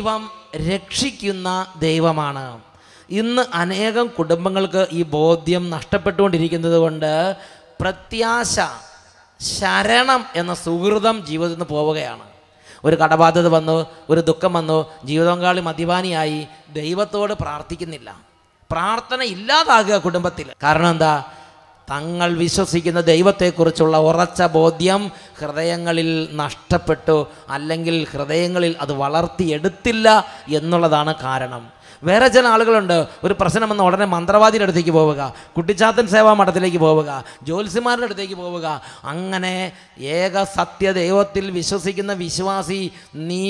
ദൈവം രക്ഷിക്കുന്ന ദൈവമാണ് ഇന്ന് അനേകം കുടുംബങ്ങൾക്ക് ഈ ബോധ്യം നഷ്ടപ്പെട്ടുകൊണ്ടിരിക്കുന്നത് കൊണ്ട് പ്രത്യാശ ശരണം എന്ന സുഹൃതം ജീവിതത്തിൽ നിന്ന് പോവുകയാണ് ഒരു കടബാധ്യത വന്നു ഒരു ദുഃഖം വന്നു ജീവിതപങ്കാളി മദ്യപാനിയായി ദൈവത്തോട് പ്രാർത്ഥിക്കുന്നില്ല പ്രാർത്ഥന ഇല്ലാതാകുക കുടുംബത്തിൽ കാരണം എന്താ തങ്ങൾ വിശ്വസിക്കുന്ന ദൈവത്തെക്കുറിച്ചുള്ള ഉറച്ച ബോധ്യം ഹൃദയങ്ങളിൽ നഷ്ടപ്പെട്ടു അല്ലെങ്കിൽ ഹൃദയങ്ങളിൽ അത് വളർത്തിയെടുത്തില്ല എന്നുള്ളതാണ് കാരണം വേറെ ചില ആളുകളുണ്ട് ഒരു പ്രശ്നം വന്ന ഉടനെ മന്ത്രവാദിയുടെ അടുത്തേക്ക് പോവുക കുട്ടിച്ചാത്തൻ സേവാ മഠത്തിലേക്ക് പോവുക ജ്യോത്സ്യന്മാരുടെ അടുത്തേക്ക് പോവുക അങ്ങനെ ഏക സത്യ ദൈവത്തിൽ വിശ്വസിക്കുന്ന വിശ്വാസി നീ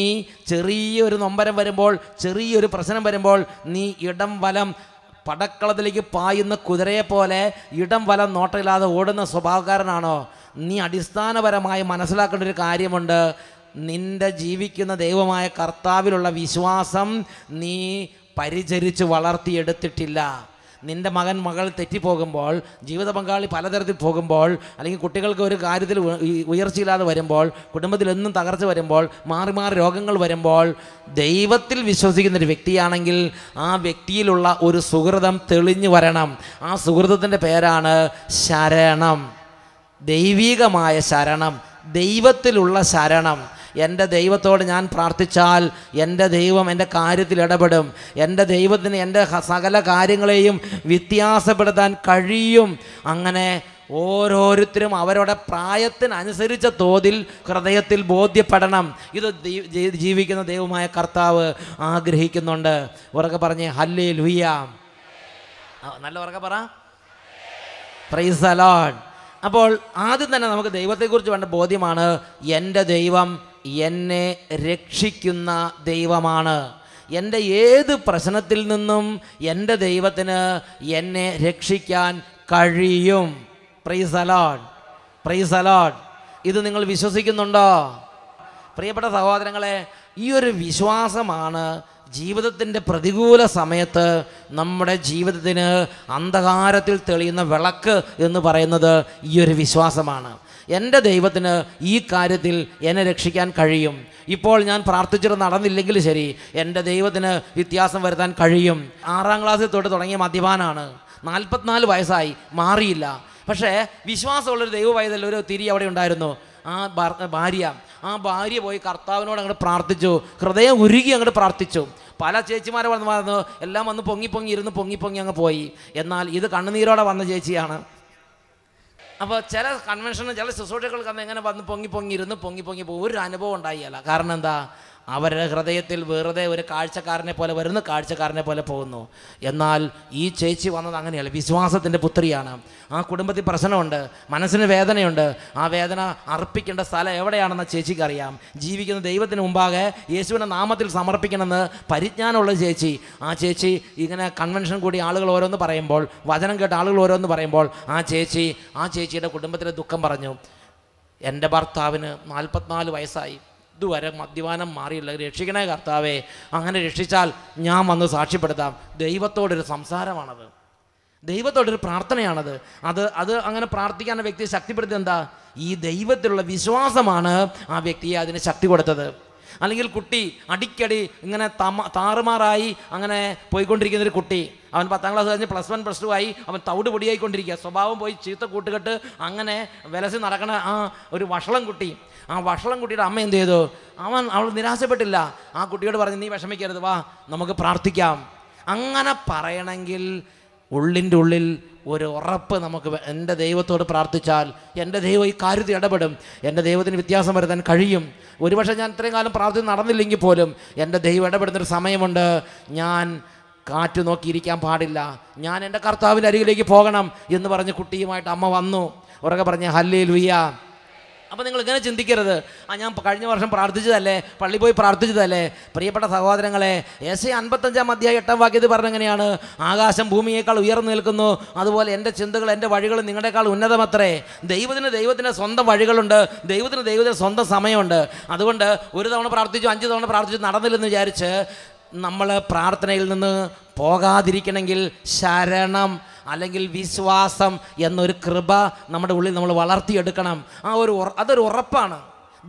ചെറിയൊരു നൊമ്പരം വരുമ്പോൾ ചെറിയൊരു പ്രശ്നം വരുമ്പോൾ നീ ഇടം വലം പടക്കളത്തിലേക്ക് പായുന്ന കുതിരയെ പോലെ ഇടം വലം നോട്ടമില്ലാതെ ഓടുന്ന സ്വഭാവക്കാരനാണോ നീ അടിസ്ഥാനപരമായി മനസ്സിലാക്കേണ്ട ഒരു കാര്യമുണ്ട് നിന്റെ ജീവിക്കുന്ന ദൈവമായ കർത്താവിലുള്ള വിശ്വാസം നീ പരിചരിച്ച് വളർത്തിയെടുത്തിട്ടില്ല നിൻ്റെ മകൻ മകൾ തെറ്റിപ്പോകുമ്പോൾ ജീവിത പങ്കാളി പലതരത്തിൽ പോകുമ്പോൾ അല്ലെങ്കിൽ കുട്ടികൾക്ക് ഒരു കാര്യത്തിൽ ഉയർച്ചയില്ലാതെ വരുമ്പോൾ കുടുംബത്തിൽ തകർച്ച വരുമ്പോൾ മാറി മാറി രോഗങ്ങൾ വരുമ്പോൾ ദൈവത്തിൽ വിശ്വസിക്കുന്ന ഒരു വ്യക്തിയാണെങ്കിൽ ആ വ്യക്തിയിലുള്ള ഒരു സുഹൃതം തെളിഞ്ഞു വരണം ആ സുഹൃതത്തിൻ്റെ പേരാണ് ശരണം ദൈവികമായ ശരണം ദൈവത്തിലുള്ള ശരണം എൻ്റെ ദൈവത്തോട് ഞാൻ പ്രാർത്ഥിച്ചാൽ എൻ്റെ ദൈവം എൻ്റെ കാര്യത്തിൽ ഇടപെടും എൻ്റെ ദൈവത്തിന് എൻ്റെ സകല കാര്യങ്ങളെയും വ്യത്യാസപ്പെടുത്താൻ കഴിയും അങ്ങനെ ഓരോരുത്തരും അവരുടെ പ്രായത്തിനനുസരിച്ച തോതിൽ ഹൃദയത്തിൽ ബോധ്യപ്പെടണം ഇത് ജീവിക്കുന്ന ദൈവമായ കർത്താവ് ആഗ്രഹിക്കുന്നുണ്ട് ഉറക്കെ പറഞ്ഞ് ഹല്ലേ ലുയ്യ നല്ല ഉറക്കെ പറ പ്രൈസ് അലോൺ അപ്പോൾ ആദ്യം തന്നെ നമുക്ക് ദൈവത്തെക്കുറിച്ച് വേണ്ട ബോധ്യമാണ് എൻ്റെ ദൈവം എന്നെ രക്ഷിക്കുന്ന ദൈവമാണ് എൻ്റെ ഏത് പ്രശ്നത്തിൽ നിന്നും എൻ്റെ ദൈവത്തിന് എന്നെ രക്ഷിക്കാൻ കഴിയും പ്രൈസലോഡ് പ്രൈസലോഡ് ഇത് നിങ്ങൾ വിശ്വസിക്കുന്നുണ്ടോ പ്രിയപ്പെട്ട സഹോദരങ്ങളെ ഈ ഒരു വിശ്വാസമാണ് ജീവിതത്തിൻ്റെ പ്രതികൂല സമയത്ത് നമ്മുടെ ജീവിതത്തിന് അന്ധകാരത്തിൽ തെളിയുന്ന വിളക്ക് എന്ന് പറയുന്നത് ഈ ഒരു വിശ്വാസമാണ് എൻ്റെ ദൈവത്തിന് ഈ കാര്യത്തിൽ എന്നെ രക്ഷിക്കാൻ കഴിയും ഇപ്പോൾ ഞാൻ പ്രാർത്ഥിച്ചിട്ട് നടന്നില്ലെങ്കിൽ ശരി എൻ്റെ ദൈവത്തിന് വ്യത്യാസം വരുത്താൻ കഴിയും ആറാം ക്ലാസ്സിൽ തൊട്ട് തുടങ്ങിയ മദ്യപാനാണ് നാൽപ്പത്തിനാല് വയസ്സായി മാറിയില്ല പക്ഷേ വിശ്വാസമുള്ളൊരു ദൈവ വൈദ്യല്ല ഒരു തിരി അവിടെ ഉണ്ടായിരുന്നു ആ ഭാര്യ ആ ഭാര്യ പോയി കർത്താവിനോട് അങ്ങോട്ട് പ്രാർത്ഥിച്ചു ഹൃദയം ഉരുകി അങ്ങോട്ട് പ്രാർത്ഥിച്ചു പല ചേച്ചിമാരെ വന്ന് പറഞ്ഞു എല്ലാം വന്ന് പൊങ്ങി പൊങ്ങി ഇരുന്ന് പൊങ്ങി പൊങ്ങി അങ്ങ് പോയി എന്നാൽ ഇത് കണ്ണുനീരോടെ വന്ന ചേച്ചിയാണ് അപ്പോൾ ചില കൺവെൻഷനും ചില അന്ന് എങ്ങനെ വന്ന് പൊങ്ങി പൊങ്ങിയിരുന്ന് പൊങ്ങി പൊങ്ങി പോകും ഒരു അനുഭവം ഉണ്ടായില്ല കാരണം എന്താ അവരുടെ ഹൃദയത്തിൽ വെറുതെ ഒരു കാഴ്ചക്കാരനെ പോലെ വരുന്നു കാഴ്ചക്കാരനെ പോലെ പോകുന്നു എന്നാൽ ഈ ചേച്ചി വന്നത് അങ്ങനെയല്ല വിശ്വാസത്തിൻ്റെ പുത്രിയാണ് ആ കുടുംബത്തിൽ പ്രശ്നമുണ്ട് മനസ്സിന് വേദനയുണ്ട് ആ വേദന അർപ്പിക്കേണ്ട സ്ഥലം എവിടെയാണെന്ന് ചേച്ചിക്ക് അറിയാം ജീവിക്കുന്ന ദൈവത്തിന് മുമ്പാകെ യേശുവിൻ്റെ നാമത്തിൽ സമർപ്പിക്കണമെന്ന് പരിജ്ഞാനമുള്ള ചേച്ചി ആ ചേച്ചി ഇങ്ങനെ കൺവെൻഷൻ കൂടി ആളുകൾ ഓരോന്ന് പറയുമ്പോൾ വചനം കേട്ട ആളുകൾ ഓരോന്ന് പറയുമ്പോൾ ആ ചേച്ചി ആ ചേച്ചിയുടെ കുടുംബത്തിലെ ദുഃഖം പറഞ്ഞു എൻ്റെ ഭർത്താവിന് നാൽപ്പത്തിനാല് വയസ്സായി അതുവരെ മദ്യപാനം മാറിയില്ല രക്ഷിക്കണേ കർത്താവേ അങ്ങനെ രക്ഷിച്ചാൽ ഞാൻ വന്ന് സാക്ഷ്യപ്പെടുത്താം ദൈവത്തോടൊരു സംസാരമാണത് ദൈവത്തോടൊരു പ്രാർത്ഥനയാണത് അത് അത് അങ്ങനെ പ്രാർത്ഥിക്കാൻ വ്യക്തിയെ ശക്തിപ്പെടുത്തി എന്താ ഈ ദൈവത്തിലുള്ള വിശ്വാസമാണ് ആ വ്യക്തിയെ അതിന് ശക്തി കൊടുത്തത് അല്ലെങ്കിൽ കുട്ടി അടിക്കടി ഇങ്ങനെ തമ താറുമാറായി അങ്ങനെ പോയിക്കൊണ്ടിരിക്കുന്ന ഒരു കുട്ടി അവൻ പത്താം ക്ലാസ് കഴിഞ്ഞ് പ്ലസ് വൺ പ്ലസ് ടു ആയി അവൻ തവിട് പൊടിയായിക്കൊണ്ടിരിക്കുക സ്വഭാവം പോയി ചീത്ത കൂട്ടുകെട്ട് അങ്ങനെ വിലസി നടക്കണ ആ ഒരു വഷളം കുട്ടി ആ വഷളം കുട്ടിയുടെ അമ്മ എന്ത് ചെയ്തു അവൻ അവൾ നിരാശപ്പെട്ടില്ല ആ കുട്ടിയോട് പറഞ്ഞു നീ വിഷമിക്കരുത് വാ നമുക്ക് പ്രാർത്ഥിക്കാം അങ്ങനെ പറയണമെങ്കിൽ ഉള്ളിൻ്റെ ഉള്ളിൽ ഒരു ഉറപ്പ് നമുക്ക് എൻ്റെ ദൈവത്തോട് പ്രാർത്ഥിച്ചാൽ എൻ്റെ ദൈവം ഈ കാര്യത്തിൽ ഇടപെടും എൻ്റെ ദൈവത്തിന് വ്യത്യാസം വരുത്താൻ കഴിയും ഒരുപക്ഷെ ഞാൻ ഇത്രയും കാലം പ്രാർത്ഥന നടന്നില്ലെങ്കിൽ പോലും എൻ്റെ ദൈവം ഇടപെടുന്നൊരു സമയമുണ്ട് ഞാൻ കാറ്റ് നോക്കിയിരിക്കാൻ പാടില്ല ഞാൻ എൻ്റെ കർത്താവിൻ്റെ അരികിലേക്ക് പോകണം എന്ന് പറഞ്ഞ് കുട്ടിയുമായിട്ട് അമ്മ വന്നു ഉറക്കെ പറഞ്ഞ് ഹല്ലേ ലുയ്യ അപ്പോൾ നിങ്ങൾ ഇങ്ങനെ ചിന്തിക്കരുത് ആ ഞാൻ കഴിഞ്ഞ വർഷം പ്രാർത്ഥിച്ചതല്ലേ പള്ളി പോയി പ്രാർത്ഥിച്ചതല്ലേ പ്രിയപ്പെട്ട സഹോദരങ്ങളെ എസ് എ അൻപത്തഞ്ചാം അധ്യായ എട്ടാം വാക്യത്തിൽ പറഞ്ഞെങ്ങനെയാണ് ആകാശം ഭൂമിയേക്കാൾ ഉയർന്നു നിൽക്കുന്നു അതുപോലെ എൻ്റെ ചിന്തകൾ എൻ്റെ വഴികൾ നിങ്ങളുടെക്കാൾ ഉന്നതമത്രേ ദൈവത്തിന് ദൈവത്തിൻ്റെ സ്വന്തം വഴികളുണ്ട് ദൈവത്തിന് ദൈവത്തിൻ്റെ സ്വന്തം സമയമുണ്ട് അതുകൊണ്ട് ഒരു തവണ പ്രാർത്ഥിച്ചു അഞ്ച് തവണ പ്രാർത്ഥിച്ചു നടന്നില്ലെന്ന് വിചാരിച്ച് നമ്മൾ പ്രാർത്ഥനയിൽ നിന്ന് പോകാതിരിക്കണമെങ്കിൽ ശരണം അല്ലെങ്കിൽ വിശ്വാസം എന്നൊരു കൃപ നമ്മുടെ ഉള്ളിൽ നമ്മൾ വളർത്തിയെടുക്കണം ആ ഒരു അതൊരു ഉറപ്പാണ്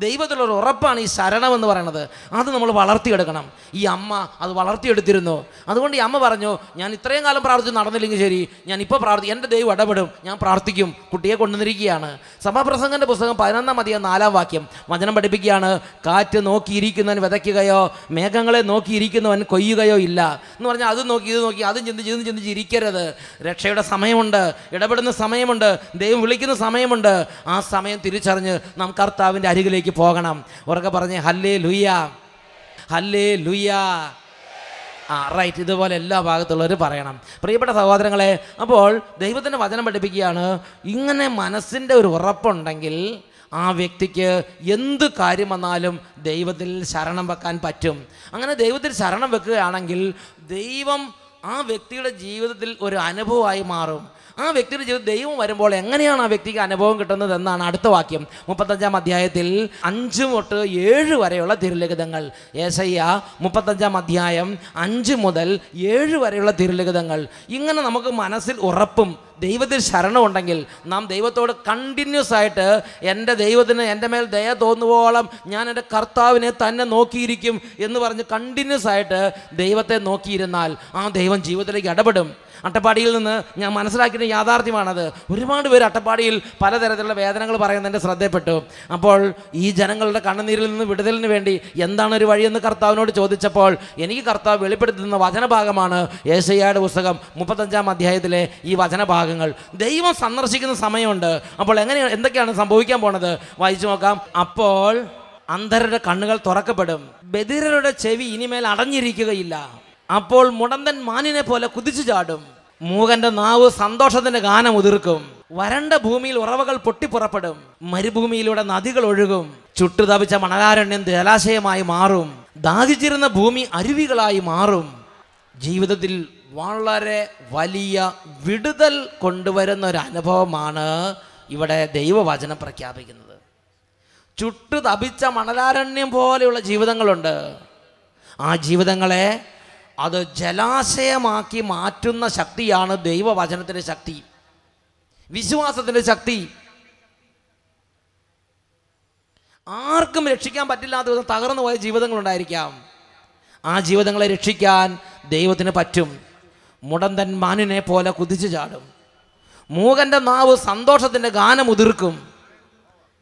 ദൈവത്തിലുള്ള ഉറപ്പാണ് ഈ ശരണം എന്ന് പറയുന്നത് അത് നമ്മൾ വളർത്തിയെടുക്കണം ഈ അമ്മ അത് വളർത്തിയെടുത്തിരുന്നു അതുകൊണ്ട് ഈ അമ്മ പറഞ്ഞു ഞാൻ ഇത്രയും കാലം പ്രാർത്ഥിച്ച് നടന്നില്ലെങ്കിൽ ശരി ഞാൻ ഇപ്പോൾ പ്രാർത്ഥി എൻ്റെ ദൈവം ഇടപെടും ഞാൻ പ്രാർത്ഥിക്കും കുട്ടിയെ കൊണ്ടുവന്നിരിക്കുകയാണ് സഭാപ്രസംഗൻ്റെ പുസ്തകം പതിനൊന്നാം അധികം നാലാം വാക്യം വചനം പഠിപ്പിക്കുകയാണ് കാറ്റ് നോക്കിയിരിക്കുന്നവൻ വിതയ്ക്കുകയോ മേഘങ്ങളെ നോക്കിയിരിക്കുന്നവൻ കൊയ്യുകയോ ഇല്ല എന്ന് പറഞ്ഞാൽ അത് നോക്കി ഇത് നോക്കി അതും ചിന്തിച്ച് ഇതും ചിന്തിച്ച് ഇരിക്കരുത് രക്ഷയുടെ സമയമുണ്ട് ഇടപെടുന്ന സമയമുണ്ട് ദൈവം വിളിക്കുന്ന സമയമുണ്ട് ആ സമയം തിരിച്ചറിഞ്ഞ് നാം കർത്താവിൻ്റെ അരികിലേക്ക് ധ്യാനത്തിലേക്ക് പോകണം ഉറക്കെ പറഞ്ഞ് ഹല്ലേ ലുയ ഹല്ലേ ലുയ ആ റൈറ്റ് ഇതുപോലെ എല്ലാ ഭാഗത്തുള്ളവർ പറയണം പ്രിയപ്പെട്ട സഹോദരങ്ങളെ അപ്പോൾ ദൈവത്തിൻ്റെ വചനം പഠിപ്പിക്കുകയാണ് ഇങ്ങനെ മനസ്സിൻ്റെ ഒരു ഉറപ്പുണ്ടെങ്കിൽ ആ വ്യക്തിക്ക് എന്ത് കാര്യം വന്നാലും ദൈവത്തിൽ ശരണം വെക്കാൻ പറ്റും അങ്ങനെ ദൈവത്തിൽ ശരണം വെക്കുകയാണെങ്കിൽ ദൈവം ആ വ്യക്തിയുടെ ജീവിതത്തിൽ ഒരു അനുഭവമായി മാറും ആ വ്യക്തിയുടെ ജീവിതം ദൈവം വരുമ്പോൾ എങ്ങനെയാണ് ആ വ്യക്തിക്ക് അനുഭവം കിട്ടുന്നത് എന്നാണ് അടുത്ത വാക്യം മുപ്പത്തഞ്ചാം അധ്യായത്തിൽ അഞ്ച് തൊട്ട് ഏഴ് വരെയുള്ള തിരുലിഖിതങ്ങൾ ഏസയ്യ മുപ്പത്തഞ്ചാം അധ്യായം അഞ്ച് മുതൽ ഏഴ് വരെയുള്ള തിരുലിഖിതങ്ങൾ ഇങ്ങനെ നമുക്ക് മനസ്സിൽ ഉറപ്പും ദൈവത്തിൽ ശരണമുണ്ടെങ്കിൽ നാം ദൈവത്തോട് കണ്ടിന്യൂസ് ആയിട്ട് എൻ്റെ ദൈവത്തിന് എൻ്റെ മേൽ ദയ തോന്നുവോളം ഞാൻ എൻ്റെ കർത്താവിനെ തന്നെ നോക്കിയിരിക്കും എന്ന് പറഞ്ഞ് കണ്ടിന്യൂസ് ആയിട്ട് ദൈവത്തെ നോക്കിയിരുന്നാൽ ആ ദൈവം ജീവിതത്തിലേക്ക് ഇടപെടും അട്ടപ്പാടിയിൽ നിന്ന് ഞാൻ മനസ്സിലാക്കിയിട്ട് യാഥാർത്ഥ്യമാണത് ഒരുപാട് പേര് അട്ടപ്പാടിയിൽ പലതരത്തിലുള്ള വേദനകൾ എൻ്റെ ശ്രദ്ധയപ്പെട്ടു അപ്പോൾ ഈ ജനങ്ങളുടെ കണ്ണുനീരിൽ നിന്ന് വിടുതലിന് വേണ്ടി എന്താണ് ഒരു വഴിയെന്ന് കർത്താവിനോട് ചോദിച്ചപ്പോൾ എനിക്ക് കർത്താവ് വെളിപ്പെടുത്തുന്ന വചനഭാഗമാണ് ഏശയ്യയുടെ പുസ്തകം മുപ്പത്തഞ്ചാം അധ്യായത്തിലെ ഈ വചനഭാഗങ്ങൾ ദൈവം സന്ദർശിക്കുന്ന സമയമുണ്ട് അപ്പോൾ എങ്ങനെ എന്തൊക്കെയാണ് സംഭവിക്കാൻ പോണത് വായിച്ചു നോക്കാം അപ്പോൾ അന്ധരുടെ കണ്ണുകൾ തുറക്കപ്പെടും ബദിരരുടെ ചെവി ഇനിമേൽ അടഞ്ഞിരിക്കുകയില്ല അപ്പോൾ മുടന്തൻ മാനിനെ പോലെ കുതിച്ചു ചാടും മൂകന്റെ നാവ് സന്തോഷത്തിന്റെ ഗാനം ഉതിർക്കും വരണ്ട ഭൂമിയിൽ ഉറവകൾ പൊട്ടിപ്പുറപ്പെടും മരുഭൂമിയിലൂടെ നദികൾ ഒഴുകും ചുട്ടു തപിച്ച മണലാരണ്യം ജലാശയമായി മാറും ദാഹിച്ചിരുന്ന ഭൂമി അരുവികളായി മാറും ജീവിതത്തിൽ വളരെ വലിയ വിടുതൽ കൊണ്ടുവരുന്ന ഒരു അനുഭവമാണ് ഇവിടെ ദൈവവചനം പ്രഖ്യാപിക്കുന്നത് ചുട്ടു തപിച്ച മണലാരണ്യം പോലെയുള്ള ജീവിതങ്ങളുണ്ട് ആ ജീവിതങ്ങളെ അത് ജലാശയമാക്കി മാറ്റുന്ന ശക്തിയാണ് ദൈവവചനത്തിൻ്റെ ശക്തി വിശ്വാസത്തിൻ്റെ ശക്തി ആർക്കും രക്ഷിക്കാൻ പറ്റില്ലാത്ത വിധം തകർന്നു പോയ ജീവിതങ്ങളുണ്ടായിരിക്കാം ആ ജീവിതങ്ങളെ രക്ഷിക്കാൻ ദൈവത്തിന് പറ്റും മുടന്തൻ മാനിനെ പോലെ കുതിച്ചു ചാടും മൂകൻ്റെ നാവ് സന്തോഷത്തിൻ്റെ ഗാനം ഉതിർക്കും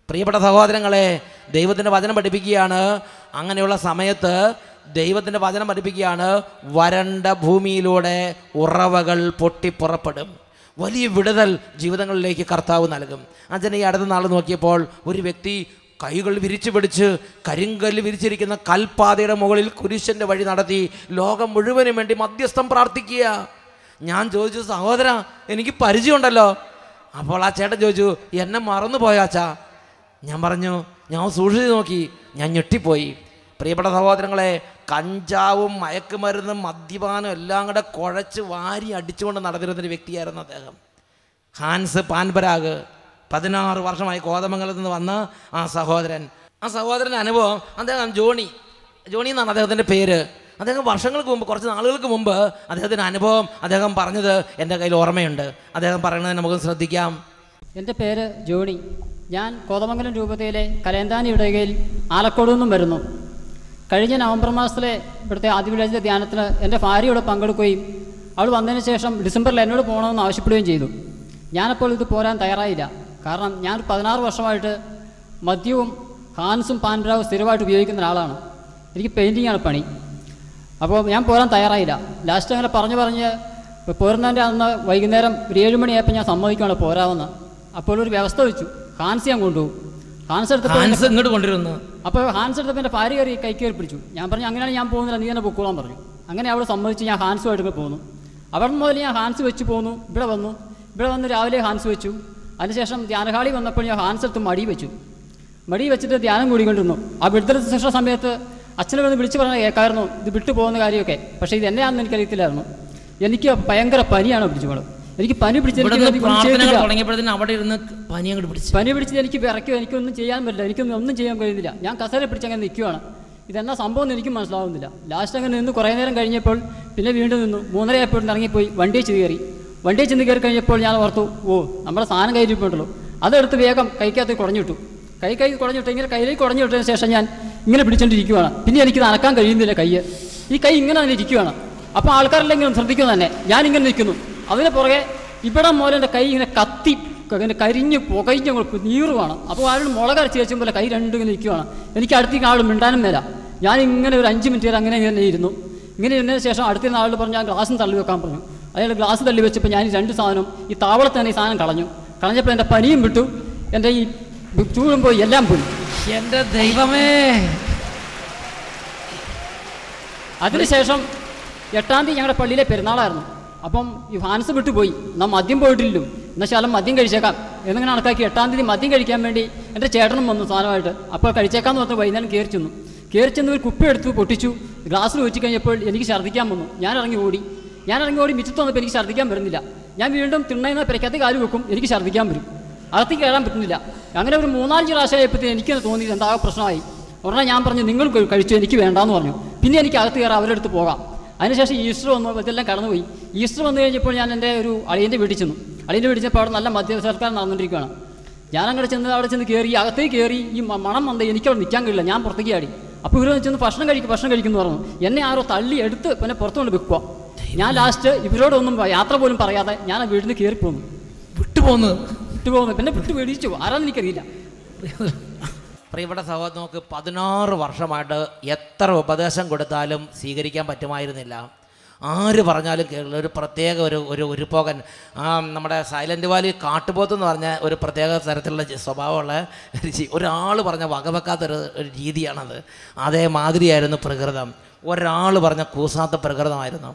പ്രിയപ്പെട്ട സഹോദരങ്ങളെ ദൈവത്തിൻ്റെ വചനം പഠിപ്പിക്കുകയാണ് അങ്ങനെയുള്ള സമയത്ത് ദൈവത്തിൻ്റെ വചനം പഠിപ്പിക്കുകയാണ് വരണ്ട ഭൂമിയിലൂടെ ഉറവകൾ പൊട്ടിപ്പുറപ്പെടും വലിയ വിടുതൽ ജീവിതങ്ങളിലേക്ക് കർത്താവ് നൽകും അച്ഛനെ ഈ അടുത്ത നാൾ നോക്കിയപ്പോൾ ഒരു വ്യക്തി കൈകൾ വിരിച്ചു പിടിച്ച് കരിങ്കല്ല് വിരിച്ചിരിക്കുന്ന കൽപ്പാതയുടെ മുകളിൽ കുരിശൻ്റെ വഴി നടത്തി ലോകം മുഴുവനും വേണ്ടി മധ്യസ്ഥം പ്രാർത്ഥിക്കുക ഞാൻ ചോദിച്ചു സഹോദര എനിക്ക് പരിചയമുണ്ടല്ലോ അപ്പോൾ ആ ചേട്ടൻ ചോദിച്ചു എന്നെ മറന്നു പോയാച്ചാ ഞാൻ പറഞ്ഞു ഞാൻ സൂക്ഷിച്ച് നോക്കി ഞാൻ ഞെട്ടിപ്പോയി പ്രിയപ്പെട്ട സഹോദരങ്ങളെ കഞ്ചാവും മയക്കുമരുന്നും മദ്യപാനും എല്ലാം കൂടെ കുഴച്ച് വാരി അടിച്ചുകൊണ്ട് നടന്നിരുന്നൊരു വ്യക്തിയായിരുന്നു അദ്ദേഹം ഹാൻസ് പാൻപരാഗ് പതിനാറ് വർഷമായി കോതമംഗലത്ത് നിന്ന് വന്ന ആ സഹോദരൻ ആ സഹോദരൻ്റെ അനുഭവം അദ്ദേഹം ജോണി ജോണി എന്നാണ് അദ്ദേഹത്തിൻ്റെ പേര് അദ്ദേഹം വർഷങ്ങൾക്ക് മുമ്പ് കുറച്ച് നാളുകൾക്ക് മുമ്പ് അദ്ദേഹത്തിൻ്റെ അനുഭവം അദ്ദേഹം പറഞ്ഞത് എൻ്റെ കയ്യിൽ ഓർമ്മയുണ്ട് അദ്ദേഹം പറയുന്നത് നമുക്ക് ശ്രദ്ധിക്കാം എൻ്റെ പേര് ജോണി ഞാൻ കോതമംഗലം രൂപതയിലെ കലേന്താനി ഇടകയിൽ ആലക്കോട് നിന്നും വരുന്നു കഴിഞ്ഞ നവംബർ മാസത്തിലെ ഇവിടുത്തെ ആദിവിരാജിൻ്റെ ധ്യാനത്തിന് എൻ്റെ ഭാര്യയോട് പങ്കെടുക്കുകയും അവൾ വന്നതിന് ശേഷം ഡിസംബറിൽ എന്നോട് പോകണമെന്ന് ആവശ്യപ്പെടുകയും ചെയ്തു ഞാനപ്പോൾ ഇത് പോരാൻ തയ്യാറായില്ല കാരണം ഞാൻ പതിനാറ് വർഷമായിട്ട് മദ്യവും ഹാൻസും പാൻഡ്രാവും സ്ഥിരമായിട്ട് ഉപയോഗിക്കുന്ന ഒരാളാണ് എനിക്ക് പെയിൻറ്റിങ്ങാണ് പണി അപ്പോൾ ഞാൻ പോരാൻ തയ്യാറായില്ല ലാസ്റ്റ് അങ്ങനെ പറഞ്ഞു പറഞ്ഞ് പോരുന്നതിൻ്റെ അന്ന് വൈകുന്നേരം ഒരു ഏഴ് മണിയായപ്പോൾ ഞാൻ സമ്മതിക്കുകയാണ് പോരാമെന്ന് അപ്പോൾ ഒരു വ്യവസ്ഥ വെച്ചു ഹാൻസ് ഞാൻ കൊണ്ടുപോകും ഹാൻസ് ഹാൻസ് ഇങ്ങോട്ട് കൊണ്ടുവരുന്നു അപ്പോൾ ഹാൻസ് എടുത്തപ്പോൾ എൻ്റെ ഭാര്യ കയറി കൈ കയറി പിടിച്ചു ഞാൻ പറഞ്ഞു അങ്ങനെയാണ് ഞാൻ പോകുന്നില്ല നീ തന്നെ പൊക്കോളാൻ പറഞ്ഞു അങ്ങനെ അവിടെ സമ്മതിച്ച് ഞാൻ ഹാൻസുമായിട്ട് പോകുന്നു അവിടെ മുതൽ ഞാൻ ഹാൻസ് വെച്ച് പോന്നു ഇവിടെ വന്നു ഇവിടെ വന്ന് രാവിലെ ഹാൻസ് വെച്ചു അതിനുശേഷം ധ്യാനഹാളി വന്നപ്പോൾ ഞാൻ ഹാൻസ് എടുത്ത് മടി വെച്ചു മടി വെച്ചിട്ട് ധ്യാനം കൂടിക്കൊണ്ടിരുന്നു ആ വിടുതൽ ശേഷം സമയത്ത് അച്ഛനെ വന്ന് വിളിച്ചു പറഞ്ഞാൽ കേൾക്കാമായിരുന്നു ഇത് വിട്ടു പോകുന്ന കാര്യമൊക്കെ പക്ഷേ ഇത് എന്നെയാണെന്ന് എനിക്കറിയത്തില്ലായിരുന്നു എനിക്ക് ഭയങ്കര പനിയാണ് പിടിച്ചു എനിക്ക് പനി തുടങ്ങിയപ്പോഴത്തേനും അവിടെ ഇരുന്ന് പനി അങ്ങോട്ട് പിടിച്ചു പനി പിടിച്ചത് എനിക്ക് വിറയ്ക്കും എനിക്കൊന്നും ചെയ്യാൻ പറ്റില്ല എനിക്കൊന്നും ഒന്നും ചെയ്യാൻ കഴിയുന്നില്ല ഞാൻ കസേര പിടിച്ച് അങ്ങനെ നിൽക്കുകയാണ് ഇതെന്നാ സംഭവം എന്ന് എനിക്ക് മനസ്സിലാവുന്നില്ല ലാസ്റ്റ് അങ്ങനെ നിന്ന് കുറേ നേരം കഴിഞ്ഞപ്പോൾ പിന്നെ വീണ്ടും നിന്നു ആയപ്പോൾ ഇറങ്ങിപ്പോയി വണ്ടിയിൽ ചെന്ന് കയറി വണ്ടിയിൽ ചെന്ന് കയറി കഴിഞ്ഞപ്പോൾ ഞാൻ ഓർത്തു ഓ നമ്മുടെ സാധനം പോയിട്ടുള്ളൂ അതെടുത്ത് വേഗം കൈക്കകത്ത് കുടഞ്ഞിട്ടു കൈ കൈ കുടഞ്ഞിട്ട് ഇങ്ങനെ കയ്യിലേക്ക് കുടഞ്ഞിട്ടതിന് ശേഷം ഞാൻ ഇങ്ങനെ പിടിച്ചുകൊണ്ടിരിക്കുകയാണ് പിന്നെ എനിക്ക് നടക്കാൻ കഴിയുന്നില്ല കൈ ഈ കൈ ഇങ്ങനെ തന്നെ ഇരിക്കുകയാണ് അപ്പോൾ ആൾക്കാരെല്ലാം ഇങ്ങനെ ശ്രദ്ധിക്കുന്നു തന്നെ ഇങ്ങനെ നിൽക്കുന്നു അതിന് പുറകെ ഇവിടെ മുതൽ എൻ്റെ കൈ ഇങ്ങനെ കത്തി ഇങ്ങനെ കരിഞ്ഞ് പുകഞ്ഞ് നീറുവാണ് അപ്പോൾ ആരും മുളകരച്ച് ചേച്ചും പോലെ കൈ രണ്ടും ഇങ്ങനെ നിൽക്കുവാണ് എനിക്ക് അടുത്തേക്ക് ആൾ മിണ്ടാനും മേല ഞാൻ ഇങ്ങനെ ഒരു അഞ്ച് മിനിറ്റ് വരെ അങ്ങനെ ഇങ്ങനെ ഇരുന്നു ഇങ്ങനെ ഇരുന്നതിന് ശേഷം അടുത്ത ആൾ പറഞ്ഞു ഞാൻ ഗ്ലാസ്സും തള്ളി വെക്കാൻ പറഞ്ഞു അയാൾ ഗ്ലാസ് തള്ളി വെച്ചപ്പോൾ ഞാൻ രണ്ട് സാധനം ഈ താവളത്ത് തന്നെ ഈ സാധനം കളഞ്ഞു കളഞ്ഞപ്പോൾ എൻ്റെ പനിയും വിട്ടു എൻ്റെ ഈ ചൂടും പോയി എല്ലാം പോയി എൻ്റെ ദൈവമേ അതിനുശേഷം എട്ടാം തീയതി ഞങ്ങളുടെ പള്ളിയിലെ പെരുന്നാളായിരുന്നു അപ്പം യുഹാൻസ് വിട്ടുപോയി നാം മദ്യം പോയിട്ടില്ലല്ലോ എന്നാൽ ശാലം മദ്യം കഴിച്ചേക്കാം എന്നിങ്ങനെ കണക്കാക്കി എട്ടാം തീയതി മദ്യം കഴിക്കാൻ വേണ്ടി എൻ്റെ ചേട്ടനും വന്നു സാധനമായിട്ട് അപ്പോൾ കഴിച്ചേക്കാന്ന് പറഞ്ഞ് വൈകുന്നേരം കയറി ചെന്നു കയറി ചെന്ന് ഒരു കുപ്പി എടുത്തു പൊട്ടിച്ചു ഗ്ലാസ്സിൽ ഒഴിച്ചു കഴിഞ്ഞപ്പോൾ എനിക്ക് ഛർദ്ദിക്കാൻ വന്നു ഞാൻ ഇറങ്ങി ഓടി ഞാൻ ഇറങ്ങി ഓടി മിച്ചത്ത് വന്നപ്പോൾ എനിക്ക് ഛർദ്ദിക്കാൻ വരുന്നില്ല ഞാൻ വീണ്ടും തിണ്ണയെന്ന പെരക്കകത്ത് കാല് വെക്കും എനിക്ക് ഛർദ്ദിക്കാൻ വരും അകത്തി കയറാൻ പറ്റുന്നില്ല അങ്ങനെ ഒരു മൂന്നാലഞ്ച് പ്രാവശ്യമായപ്പോഴത്തേന് എനിക്ക് തോന്നി എന്താ പ്രശ്നമായി ഉടനെ ഞാൻ പറഞ്ഞു നിങ്ങൾ കഴിച്ചു എനിക്ക് വേണ്ടാന്ന് പറഞ്ഞു പിന്നെ എനിക്ക് അകത്ത് കയറാം അവരെടുത്ത് പോകാം അതിനുശേഷം ഈസ്റ്റർ വന്നു ഇതെല്ലാം കടന്നുപോയി ഈസ്റ്റർ വന്നു കഴിഞ്ഞപ്പോൾ ഞാൻ എൻ്റെ ഒരു അളിയൻ്റെ വീട്ടിൽ ചെന്നു അളിയൻ്റെ വീട്ടിച്ചപ്പോൾ അവിടെ നല്ല മദ്യസൽക്കാരം നടന്നുകൊണ്ടിരിക്കുകയാണ് ഞാൻ അങ്ങോട്ട് ചെന്ന് അവിടെ ചെന്ന് കയറി അകത്തേക്ക് കയറി ഈ മണം വന്ന് എനിക്കവിടെ നിൽക്കാൻ കഴിയില്ല ഞാൻ പുറത്തേക്ക് ആടി അപ്പോൾ ഇവർ ചെന്ന് ഭക്ഷണം കഴിക്കും ഭക്ഷണം എന്ന് പറഞ്ഞു എന്നെ ആരോ തള്ളി എടുത്ത് പിന്നെ പുറത്തുകൊണ്ട് വെക്കുക ഞാൻ ലാസ്റ്റ് ഇവരോടൊന്നും യാത്ര പോലും പറയാതെ ഞാൻ വീട്ടിൽ നിന്ന് കയറിപ്പോന്നു പോന്നു വിട്ടുപോകുന്നു പിന്നെ വിട്ടു പേടിച്ചു ആരാന്ന് എനിക്കറിയില്ല പ്രിയപ്പെട്ട സഹോദരൻ നമുക്ക് പതിനാറ് വർഷമായിട്ട് എത്ര ഉപദേശം കൊടുത്താലും സ്വീകരിക്കാൻ പറ്റുമായിരുന്നില്ല ആര് പറഞ്ഞാലും കേരള ഒരു പ്രത്യേക ഒരു ഒരു ഒരുപോകൻ ആ നമ്മുടെ സൈലൻ്റ് വാലി കാട്ടുപോത്ത് എന്ന് പറഞ്ഞ ഒരു പ്രത്യേക തരത്തിലുള്ള സ്വഭാവമുള്ള ഒരാൾ പറഞ്ഞ വകവെക്കാത്തൊരു ഒരു രീതിയാണത് അതേമാതിരിയായിരുന്നു പ്രകൃതം ഒരാൾ പറഞ്ഞ കൂസാത്ത പ്രകൃതമായിരുന്നു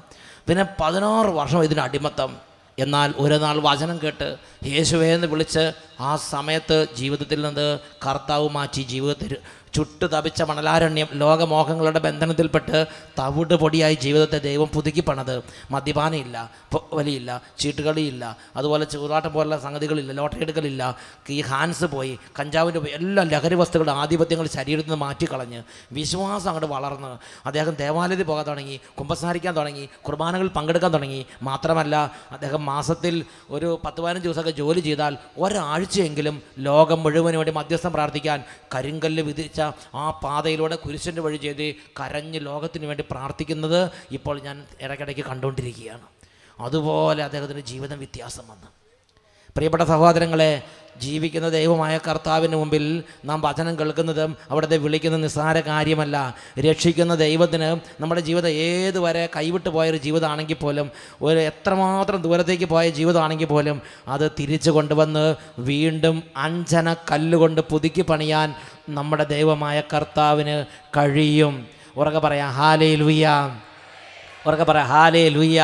പിന്നെ പതിനാറ് വർഷം ഇതിന് അടിമത്തം എന്നാൽ ഒരു നാൾ വചനം കേട്ട് യേശുവേ എന്ന് വിളിച്ച് ആ സമയത്ത് ജീവിതത്തിൽ നിന്ന് കർത്താവ് മാറ്റി ജീവിതത്തിൽ ചുട്ടു തപിച്ച മണലാരണ്യം ലോകമോഹങ്ങളുടെ ബന്ധനത്തിൽപ്പെട്ട് തവിട് പൊടിയായി ജീവിതത്തെ ദൈവം പുതുക്കി പണത് മദ്യപാനമില്ല വലിയില്ല ചീട്ടുകളിയില്ല അതുപോലെ ചൂറാട്ടം പോലുള്ള സംഗതികളില്ല ലോട്ടറി എടുക്കലില്ല ഈ ഹാൻസ് പോയി കഞ്ചാവിൻ്റെ എല്ലാ ലഹരി വസ്തുക്കളുടെ ആധിപത്യങ്ങൾ ശരീരത്തിൽ നിന്ന് മാറ്റിക്കളഞ്ഞ് വിശ്വാസം അങ്ങോട്ട് വളർന്ന് അദ്ദേഹം ദേവാലയത്തിൽ പോകാൻ തുടങ്ങി കുമ്പസാരിക്കാൻ തുടങ്ങി കുർബാനകൾ പങ്കെടുക്കാൻ തുടങ്ങി മാത്രമല്ല അദ്ദേഹം മാസത്തിൽ ഒരു പത്ത് പതിനഞ്ച് ദിവസമൊക്കെ ജോലി ചെയ്താൽ ഒരാഴ്ചയെങ്കിലും ലോകം മുഴുവനും വേണ്ടി മധ്യസ്ഥം പ്രാർത്ഥിക്കാൻ കരിങ്കല്ല് വിധിച്ച ആ പാതയിലൂടെ കുരിശൻ്റെ വഴി ചെയ്ത് കരഞ്ഞ് ലോകത്തിന് വേണ്ടി പ്രാർത്ഥിക്കുന്നത് ഇപ്പോൾ ഞാൻ ഇടയ്ക്കിടയ്ക്ക് കണ്ടുകൊണ്ടിരിക്കുകയാണ് അതുപോലെ അദ്ദേഹത്തിൻ്റെ ജീവിതം വ്യത്യാസം വന്നു പ്രിയപ്പെട്ട സഹോദരങ്ങളെ ജീവിക്കുന്ന ദൈവമായ കർത്താവിന് മുമ്പിൽ നാം വചനം കേൾക്കുന്നതും അവിടുത്തെ വിളിക്കുന്ന നിസ്സാര കാര്യമല്ല രക്ഷിക്കുന്ന ദൈവത്തിന് നമ്മുടെ ജീവിതം ഏതുവരെ കൈവിട്ട് പോയൊരു ജീവിതമാണെങ്കിൽ പോലും ഒരു എത്രമാത്രം ദൂരത്തേക്ക് പോയ ജീവിതമാണെങ്കിൽ പോലും അത് തിരിച്ചു കൊണ്ടുവന്ന് വീണ്ടും അഞ്ചന കല്ലുകൊണ്ട് പുതുക്കി പണിയാൻ നമ്മുടെ ദൈവമായ കർത്താവിന് കഴിയും ഉറക്കെ പറയാം ഹാലേ ലുയ്യ ഉറക്കെ പറയാം ഹാലേ ലുയ്യ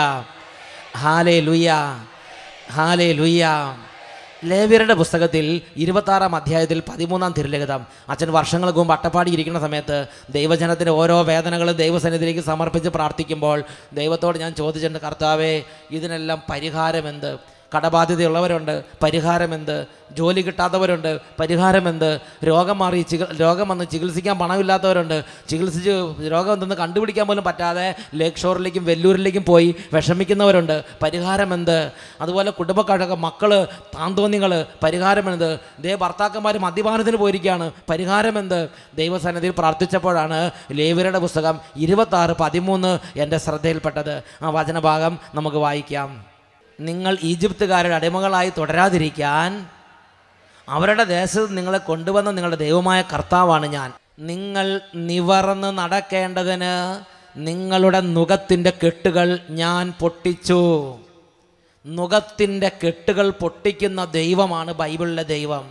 ഹാലേ ലുയ്യ ഹാലേ ലുയ്യാം ലേവ്യരുടെ പുസ്തകത്തിൽ ഇരുപത്താറാം അധ്യായത്തിൽ പതിമൂന്നാം തിരുലഗതം അച്ഛൻ വർഷങ്ങൾക്ക് മുമ്പ് അട്ടപ്പാടി ഇരിക്കുന്ന സമയത്ത് ദൈവജനത്തിൻ്റെ ഓരോ വേദനകളും ദൈവസന്നിധിയിലേക്ക് സമർപ്പിച്ച് പ്രാർത്ഥിക്കുമ്പോൾ ദൈവത്തോട് ഞാൻ ചോദിച്ചിട്ടുണ്ട് കർത്താവേ ഇതിനെല്ലാം പരിഹാരമെന്ത് കടബാധ്യതയുള്ളവരുണ്ട് പരിഹാരമെന്ത് ജോലി കിട്ടാത്തവരുണ്ട് പരിഹാരമെന്ത് രോഗം മാറി ചികി രോഗം വന്ന് ചികിത്സിക്കാൻ പണമില്ലാത്തവരുണ്ട് ചികിത്സിച്ച് രോഗം എന്തെന്ന് കണ്ടുപിടിക്കാൻ പോലും പറ്റാതെ ഷോറിലേക്കും വെല്ലൂരിലേക്കും പോയി വിഷമിക്കുന്നവരുണ്ട് പരിഹാരമെന്ത് അതുപോലെ കുടുംബക്കാരൊക്കെ മക്കൾ താന്തോന്നികൾ പരിഹാരമെന്ത് ദേ ഭർത്താക്കന്മാർ മദ്യപാനത്തിന് പോയിരിക്കുകയാണ് പരിഹാരമെന്ത് ദൈവസന്നിധിയിൽ പ്രാർത്ഥിച്ചപ്പോഴാണ് ലേവരുടെ പുസ്തകം ഇരുപത്താറ് പതിമൂന്ന് എൻ്റെ ശ്രദ്ധയിൽപ്പെട്ടത് ആ വചനഭാഗം നമുക്ക് വായിക്കാം നിങ്ങൾ ഈജിപ്തുകാരുടെ അടിമകളായി തുടരാതിരിക്കാൻ അവരുടെ ദേശത്ത് നിങ്ങളെ കൊണ്ടുവന്ന നിങ്ങളുടെ ദൈവമായ കർത്താവാണ് ഞാൻ നിങ്ങൾ നിവർന്ന് നടക്കേണ്ടതിന് നിങ്ങളുടെ നുഖത്തിൻ്റെ കെട്ടുകൾ ഞാൻ പൊട്ടിച്ചു നുഖത്തിൻ്റെ കെട്ടുകൾ പൊട്ടിക്കുന്ന ദൈവമാണ് ബൈബിളിലെ ദൈവം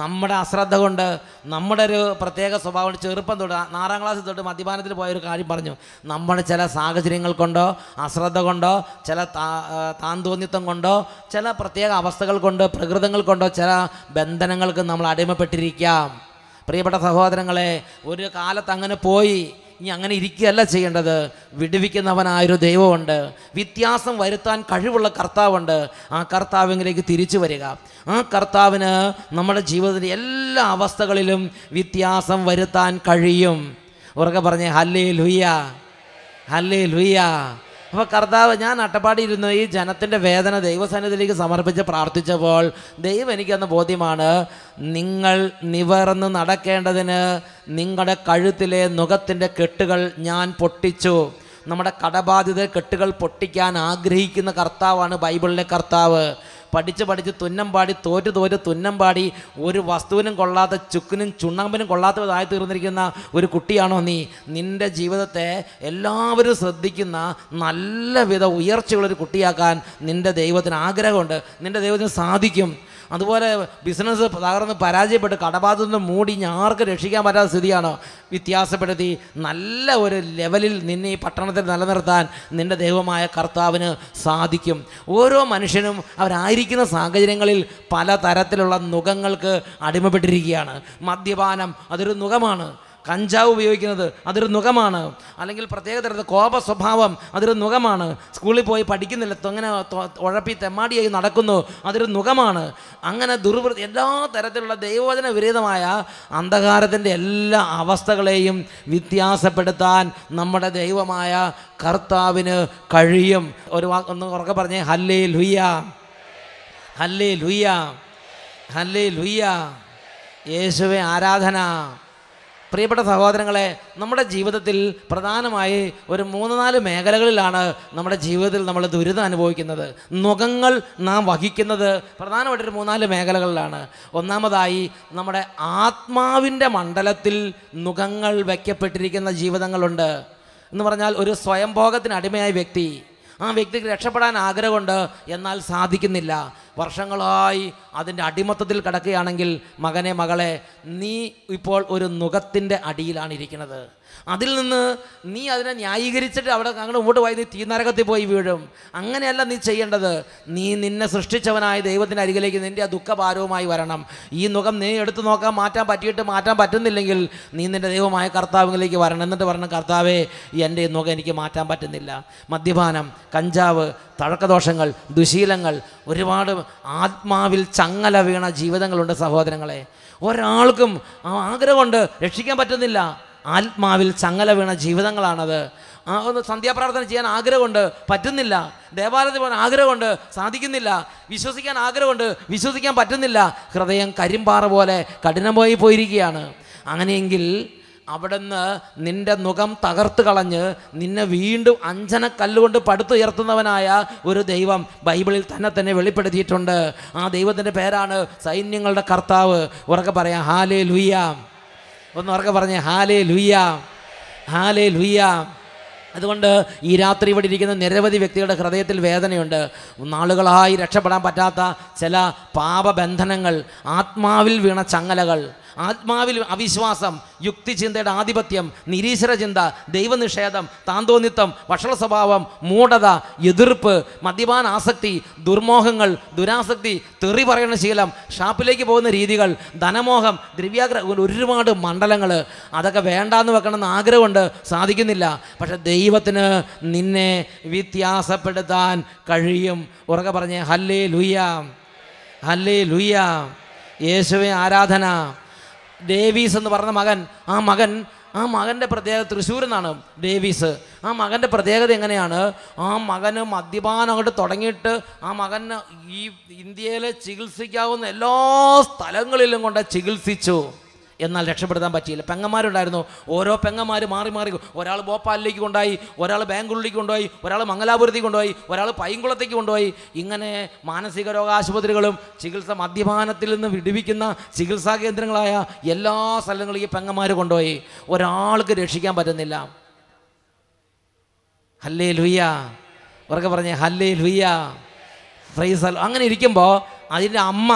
നമ്മുടെ അശ്രദ്ധ കൊണ്ട് നമ്മുടെ ഒരു പ്രത്യേക സ്വഭാവം ചെറുപ്പം തൊട്ട് നാറാം ക്ലാസ്സിൽ തൊട്ട് മദ്യപാനത്തിൽ പോയ ഒരു കാര്യം പറഞ്ഞു നമ്മുടെ ചില സാഹചര്യങ്ങൾ കൊണ്ടോ അശ്രദ്ധ കൊണ്ടോ ചില താന്തോന്നിത്വം കൊണ്ടോ ചില പ്രത്യേക അവസ്ഥകൾ കൊണ്ട് പ്രകൃതങ്ങൾ കൊണ്ടോ ചില ബന്ധനങ്ങൾക്ക് നമ്മൾ അടിമപ്പെട്ടിരിക്കാം പ്രിയപ്പെട്ട സഹോദരങ്ങളെ ഒരു കാലത്ത് അങ്ങനെ പോയി ഇനി അങ്ങനെ ഇരിക്കുകയല്ല ചെയ്യേണ്ടത് വിടുവിക്കുന്നവനായൊരു ദൈവമുണ്ട് വ്യത്യാസം വരുത്താൻ കഴിവുള്ള കർത്താവുണ്ട് ആ കർത്താവിലേക്ക് തിരിച്ചു വരിക ആ കർത്താവിന് നമ്മുടെ ജീവിതത്തിൻ്റെ എല്ലാ അവസ്ഥകളിലും വ്യത്യാസം വരുത്താൻ കഴിയും ഉറക്കെ പറഞ്ഞേ ഹല്ലേ ലുയ്യ ഹല്ലേ ലുയ്യ അപ്പൊ കർത്താവ് ഞാൻ ഇരുന്ന് ഈ ജനത്തിന്റെ വേദന ദൈവസന്നിധിയിലേക്ക് സമർപ്പിച്ച് പ്രാർത്ഥിച്ചപ്പോൾ ദൈവം എനിക്കെന്ന ബോധ്യമാണ് നിങ്ങൾ നിവർന്ന് നടക്കേണ്ടതിന് നിങ്ങളുടെ കഴുത്തിലെ നുഖത്തിൻ്റെ കെട്ടുകൾ ഞാൻ പൊട്ടിച്ചു നമ്മുടെ കടബാധിത കെട്ടുകൾ പൊട്ടിക്കാൻ ആഗ്രഹിക്കുന്ന കർത്താവാണ് ബൈബിളിലെ കർത്താവ് പഠിച്ച് പഠിച്ച് തുന്നം പാടി തോറ്റു തോറ്റ് തുന്നം പാടി ഒരു വസ്തുവിനും കൊള്ളാത്ത ചുക്കിനും ചുണ്ണാമ്പിനും കൊള്ളാത്തതായി തീർന്നിരിക്കുന്ന ഒരു കുട്ടിയാണോ നീ നിൻ്റെ ജീവിതത്തെ എല്ലാവരും ശ്രദ്ധിക്കുന്ന നല്ല വിധ ഉയർച്ചയുള്ളൊരു കുട്ടിയാക്കാൻ നിൻ്റെ ദൈവത്തിന് ആഗ്രഹമുണ്ട് നിൻ്റെ ദൈവത്തിന് സാധിക്കും അതുപോലെ ബിസിനസ് തകർന്ന് പരാജയപ്പെട്ട് കടബാധ നിന്ന് മൂടി ആർക്ക് രക്ഷിക്കാൻ പറ്റാത്ത സ്ഥിതിയാണ് വ്യത്യാസപ്പെടുത്തി നല്ല ഒരു ലെവലിൽ നിന്നെ ഈ പട്ടണത്തിൽ നിലനിർത്താൻ നിൻ്റെ ദൈവമായ കർത്താവിന് സാധിക്കും ഓരോ മനുഷ്യനും അവരായിരിക്കുന്ന സാഹചര്യങ്ങളിൽ പല തരത്തിലുള്ള നുഖങ്ങൾക്ക് അടിമപ്പെട്ടിരിക്കുകയാണ് മദ്യപാനം അതൊരു നുഖമാണ് കഞ്ചാവ് ഉപയോഗിക്കുന്നത് അതൊരു നുഖമാണ് അല്ലെങ്കിൽ പ്രത്യേക തരത്തിൽ കോപ സ്വഭാവം അതൊരു നുഖമാണ് സ്കൂളിൽ പോയി പഠിക്കുന്നില്ല അങ്ങനെ ഉഴപ്പി തെമ്മാടിയായി നടക്കുന്നു അതൊരു നുഖമാണ് അങ്ങനെ ദുർവൃത്തി എല്ലാ തരത്തിലുള്ള ദൈവവചന വിപരീതമായ അന്ധകാരത്തിൻ്റെ എല്ലാ അവസ്ഥകളെയും വ്യത്യാസപ്പെടുത്താൻ നമ്മുടെ ദൈവമായ കർത്താവിന് കഴിയും ഒരു ഒന്ന് ഉറക്കെ പറഞ്ഞേ ഹല്ലേ ലുയ്യ ഹല്ലേ ലുയ്യ ഹല്ലേ ലുയ്യ യേശുവെ ആരാധന പ്രിയപ്പെട്ട സഹോദരങ്ങളെ നമ്മുടെ ജീവിതത്തിൽ പ്രധാനമായി ഒരു മൂന്ന് നാല് മേഖലകളിലാണ് നമ്മുടെ ജീവിതത്തിൽ നമ്മൾ ദുരിതം അനുഭവിക്കുന്നത് നുഖങ്ങൾ നാം വഹിക്കുന്നത് പ്രധാനമായിട്ടൊരു മൂന്നാല് മേഖലകളിലാണ് ഒന്നാമതായി നമ്മുടെ ആത്മാവിൻ്റെ മണ്ഡലത്തിൽ നുഖങ്ങൾ വയ്ക്കപ്പെട്ടിരിക്കുന്ന ജീവിതങ്ങളുണ്ട് എന്ന് പറഞ്ഞാൽ ഒരു സ്വയംഭോഗത്തിന് അടിമയായ വ്യക്തി ആ വ്യക്തിക്ക് രക്ഷപ്പെടാൻ ആഗ്രഹമുണ്ട് എന്നാൽ സാധിക്കുന്നില്ല വർഷങ്ങളായി അതിൻ്റെ അടിമത്തത്തിൽ കിടക്കുകയാണെങ്കിൽ മകനെ മകളെ നീ ഇപ്പോൾ ഒരു നുഖത്തിൻ്റെ അടിയിലാണ് ഇരിക്കുന്നത് അതിൽ നിന്ന് നീ അതിനെ ന്യായീകരിച്ചിട്ട് അവിടെ അങ്ങോട്ട് മുമ്പോട്ട് പോയി നീ തീനരകത്തിൽ പോയി വീഴും അങ്ങനെയല്ല നീ ചെയ്യേണ്ടത് നീ നിന്നെ സൃഷ്ടിച്ചവനായ ദൈവത്തിൻ്റെ അരികിലേക്ക് നിൻ്റെ ആ ദുഃഖഭാരവുമായി വരണം ഈ മുഖം നീ എടുത്തു നോക്കാൻ മാറ്റാൻ പറ്റിയിട്ട് മാറ്റാൻ പറ്റുന്നില്ലെങ്കിൽ നീ നിൻ്റെ ദൈവമായ കർത്താവിലേക്ക് വരണം എന്നിട്ട് പറഞ്ഞ കർത്താവേ എൻ്റെ ഈ മുഖം എനിക്ക് മാറ്റാൻ പറ്റുന്നില്ല മദ്യപാനം കഞ്ചാവ് തഴക്കദോഷങ്ങൾ ദുശീലങ്ങൾ ഒരുപാട് ആത്മാവിൽ ചങ്ങല വീണ ജീവിതങ്ങളുണ്ട് സഹോദരങ്ങളെ ഒരാൾക്കും ആ ആഗ്രഹമുണ്ട് രക്ഷിക്കാൻ പറ്റുന്നില്ല ആത്മാവിൽ ചങ്ങല വീണ ജീവിതങ്ങളാണത് ആ ഒന്ന് സന്ധ്യാപ്രാർത്ഥന ചെയ്യാൻ ആഗ്രഹമുണ്ട് പറ്റുന്നില്ല ദേവാലയത്തിൽ പോകാൻ ആഗ്രഹമുണ്ട് സാധിക്കുന്നില്ല വിശ്വസിക്കാൻ ആഗ്രഹമുണ്ട് വിശ്വസിക്കാൻ പറ്റുന്നില്ല ഹൃദയം കരിമ്പാറ പോലെ കഠിനമായി പോയിരിക്കുകയാണ് അങ്ങനെയെങ്കിൽ അവിടുന്ന് നിന്റെ മുഖം തകർത്ത് കളഞ്ഞ് നിന്നെ വീണ്ടും അഞ്ചന കല്ലുകൊണ്ട് പടുത്തുയർത്തുന്നവനായ ഒരു ദൈവം ബൈബിളിൽ തന്നെ തന്നെ വെളിപ്പെടുത്തിയിട്ടുണ്ട് ആ ദൈവത്തിൻ്റെ പേരാണ് സൈന്യങ്ങളുടെ കർത്താവ് ഉറക്കെ പറയാം ഹാലേ ലുയ്യാം ഒന്ന് ഉറക്കെ പറഞ്ഞ് ഹാലേ ലുയ്യ ഹാലേ ലുയ്യ അതുകൊണ്ട് ഈ രാത്രി ഇവിടെ ഇരിക്കുന്ന നിരവധി വ്യക്തികളുടെ ഹൃദയത്തിൽ വേദനയുണ്ട് നാളുകളായി രക്ഷപ്പെടാൻ പറ്റാത്ത ചില പാപബന്ധനങ്ങൾ ആത്മാവിൽ വീണ ചങ്ങലകൾ ആത്മാവിൽ അവിശ്വാസം യുക്തിചിന്തയുടെ ആധിപത്യം നിരീശ്വര ചിന്ത ദൈവനിഷേധം താന്തോന്നിത്തം വഷള സ്വഭാവം മൂഢത എതിർപ്പ് മദ്യപാന ആസക്തി ദുർമോഹങ്ങൾ ദുരാസക്തി തെറി പറയുന്ന ശീലം ഷാപ്പിലേക്ക് പോകുന്ന രീതികൾ ധനമോഹം ദ്രവ്യാഗ്ര ഒരുപാട് മണ്ഡലങ്ങൾ അതൊക്കെ വേണ്ടാന്ന് വെക്കണമെന്ന് ആഗ്രഹമുണ്ട് സാധിക്കുന്നില്ല പക്ഷെ ദൈവത്തിന് നിന്നെ വ്യത്യാസപ്പെടുത്താൻ കഴിയും ഉറക്കെ പറഞ്ഞേ ഹല്ലേ ലുയ്യ ഹല്ലേ ലുയ്യ യേശുവെ ആരാധന ഡേവീസ് എന്ന് പറഞ്ഞ മകൻ ആ മകൻ ആ മകൻ്റെ പ്രത്യേകത തൃശ്ശൂർ എന്നാണ് ഡേവീസ് ആ മകൻ്റെ പ്രത്യേകത എങ്ങനെയാണ് ആ മകന് മദ്യപാനം അങ്ങോട്ട് തുടങ്ങിയിട്ട് ആ മകന് ഈ ഇന്ത്യയിലെ ചികിത്സിക്കാവുന്ന എല്ലാ സ്ഥലങ്ങളിലും കൊണ്ട് ചികിത്സിച്ചു എന്നാൽ രക്ഷപ്പെടുത്താൻ പറ്റിയില്ല പെങ്ങന്മാരുണ്ടായിരുന്നു ഓരോ പെങ്ങന്മാർ മാറി മാറി ഒരാൾ ഭോപ്പാലിലേക്ക് കൊണ്ടുപോയി ഒരാൾ ബാംഗ്ലൂരിലേക്ക് കൊണ്ടുപോയി ഒരാൾ മംഗലാപുരത്തേക്ക് കൊണ്ടുപോയി ഒരാൾ പൈങ്കുളത്തേക്ക് കൊണ്ടുപോയി ഇങ്ങനെ മാനസിക രോഗാശുപത്രികളും ചികിത്സ മദ്യപാനത്തിൽ നിന്ന് വിടുവിക്കുന്ന ചികിത്സാ കേന്ദ്രങ്ങളായ എല്ലാ സ്ഥലങ്ങളും ഈ പെങ്ങന്മാർ കൊണ്ടുപോയി ഒരാൾക്ക് രക്ഷിക്കാൻ പറ്റുന്നില്ല ഹല്ലേ ലുയ്യ ഉറക്കെ പറഞ്ഞേ ഹല്ലേ ലുയ്യ ഫ്രൈസൽ അങ്ങനെ ഇരിക്കുമ്പോൾ അതിൻ്റെ അമ്മ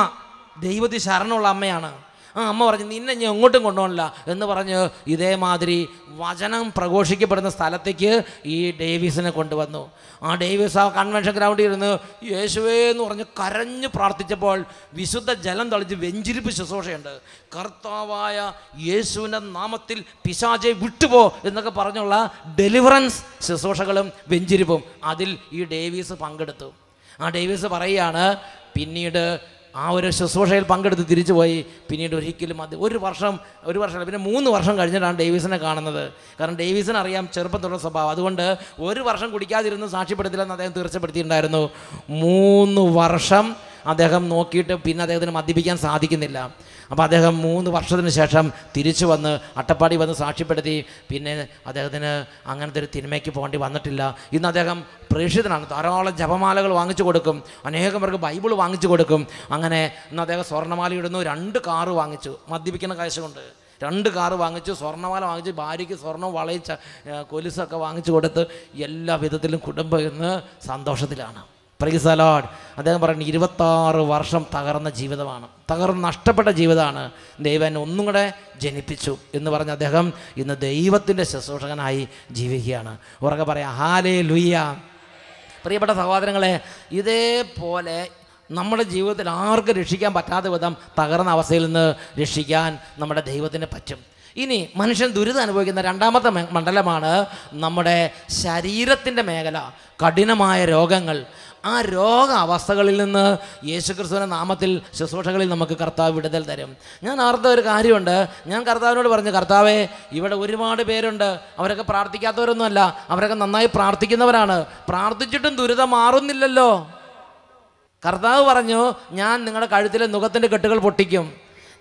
ദൈവത്തിൽ ശരണമുള്ള അമ്മയാണ് ആ അമ്മ പറഞ്ഞു നിന്നെ ഞാൻ എങ്ങോട്ടും കൊണ്ടുപോകില്ല എന്ന് പറഞ്ഞ് ഇതേമാതിരി വചനം പ്രഘോഷിക്കപ്പെടുന്ന സ്ഥലത്തേക്ക് ഈ ഡേവിസിനെ കൊണ്ടുവന്നു ആ ഡേവിസ് ആ കൺവെൻഷൻ ഗ്രൗണ്ടിൽ ഇരുന്ന് യേശുവേ എന്ന് പറഞ്ഞ് കരഞ്ഞ് പ്രാർത്ഥിച്ചപ്പോൾ വിശുദ്ധ ജലം തളിച്ച് വെഞ്ചിരിപ്പ് ശുശ്രൂഷയുണ്ട് കർത്താവായ യേശുവിൻ്റെ നാമത്തിൽ പിശാചെ വിട്ടുപോ എന്നൊക്കെ പറഞ്ഞുള്ള ഡെലിവറൻസ് ശുശ്രൂഷകളും വെഞ്ചിരിപ്പും അതിൽ ഈ ഡേവീസ് പങ്കെടുത്തു ആ ഡേവീസ് പറയുകയാണ് പിന്നീട് ആ ഒരു ശുശ്രൂഷയിൽ പങ്കെടുത്ത് തിരിച്ചു പോയി പിന്നീട് ഒരിക്കലും അത് ഒരു വർഷം ഒരു വർഷം പിന്നെ മൂന്ന് വർഷം കഴിഞ്ഞിട്ടാണ് ഡേവിസിനെ കാണുന്നത് കാരണം ഡേവിസിന് അറിയാം ചെറുപ്പത്തുള്ള സ്വഭാവം അതുകൊണ്ട് ഒരു വർഷം കുടിക്കാതിരുന്ന് സാക്ഷ്യപ്പെടുത്തില്ലെന്ന് അദ്ദേഹം തീർച്ചപ്പെടുത്തിയിട്ടുണ്ടായിരുന്നു മൂന്ന് വർഷം അദ്ദേഹം നോക്കിയിട്ട് പിന്നെ അദ്ദേഹത്തിന് മദ്യപിക്കാൻ സാധിക്കുന്നില്ല അപ്പോൾ അദ്ദേഹം മൂന്ന് വർഷത്തിന് ശേഷം തിരിച്ചു വന്ന് അട്ടപ്പാടി വന്ന് സാക്ഷ്യപ്പെടുത്തി പിന്നെ അദ്ദേഹത്തിന് അങ്ങനത്തെ ഒരു തിന്മയ്ക്ക് പോകേണ്ടി വന്നിട്ടില്ല ഇന്ന് അദ്ദേഹം പ്രേക്ഷിതനാണ് ധാരാളം ജപമാലകൾ വാങ്ങിച്ചു കൊടുക്കും അനേകം പേർക്ക് ബൈബിൾ വാങ്ങിച്ചു കൊടുക്കും അങ്ങനെ ഇന്ന് അദ്ദേഹം സ്വർണ്ണമാല ഇടുന്നു രണ്ട് കാറ് വാങ്ങിച്ചു മദ്യപിക്കുന്ന കൊണ്ട് രണ്ട് കാറ് വാങ്ങിച്ചു സ്വർണ്ണമാല വാങ്ങിച്ചു ഭാര്യയ്ക്ക് സ്വർണം വളയിച്ച കൊലുസൊക്കെ വാങ്ങിച്ചു കൊടുത്ത് എല്ലാ വിധത്തിലും കുടുംബം ഇന്ന് സന്തോഷത്തിലാണ് പ്രൈസ് അലോഡ് അദ്ദേഹം പറയുന്നത് ഇരുപത്താറ് വർഷം തകർന്ന ജീവിതമാണ് തകർന്ന് നഷ്ടപ്പെട്ട ജീവിതമാണ് ദൈവം ഒന്നും കൂടെ ജനിപ്പിച്ചു എന്ന് പറഞ്ഞ അദ്ദേഹം ഇന്ന് ദൈവത്തിൻ്റെ ശുശ്രൂഷകനായി ജീവിക്കുകയാണ് ഉറക്കെ പറയാം ഹാലേ ലുയ്യ പ്രിയപ്പെട്ട സഹോദരങ്ങളെ ഇതേപോലെ നമ്മുടെ ജീവിതത്തിൽ ആർക്ക് രക്ഷിക്കാൻ പറ്റാത്ത വിധം തകർന്ന അവസ്ഥയിൽ നിന്ന് രക്ഷിക്കാൻ നമ്മുടെ ദൈവത്തിന് പറ്റും ഇനി മനുഷ്യൻ ദുരിതം അനുഭവിക്കുന്ന രണ്ടാമത്തെ മണ്ഡലമാണ് നമ്മുടെ ശരീരത്തിൻ്റെ മേഖല കഠിനമായ രോഗങ്ങൾ ആ രോഗാവസ്ഥകളിൽ നിന്ന് യേശുക്രിസ്തുവിൻ്റെ നാമത്തിൽ ശുശ്രൂഷകളിൽ നമുക്ക് കർത്താവ് വിടുതൽ തരും ഞാൻ ആർത്ത ഒരു കാര്യമുണ്ട് ഞാൻ കർത്താവിനോട് പറഞ്ഞു കർത്താവേ ഇവിടെ ഒരുപാട് പേരുണ്ട് അവരൊക്കെ പ്രാർത്ഥിക്കാത്തവരൊന്നുമല്ല അവരൊക്കെ നന്നായി പ്രാർത്ഥിക്കുന്നവരാണ് പ്രാർത്ഥിച്ചിട്ടും ദുരിതം മാറുന്നില്ലല്ലോ കർത്താവ് പറഞ്ഞു ഞാൻ നിങ്ങളുടെ കഴുത്തിലെ മുഖത്തിൻ്റെ കെട്ടുകൾ പൊട്ടിക്കും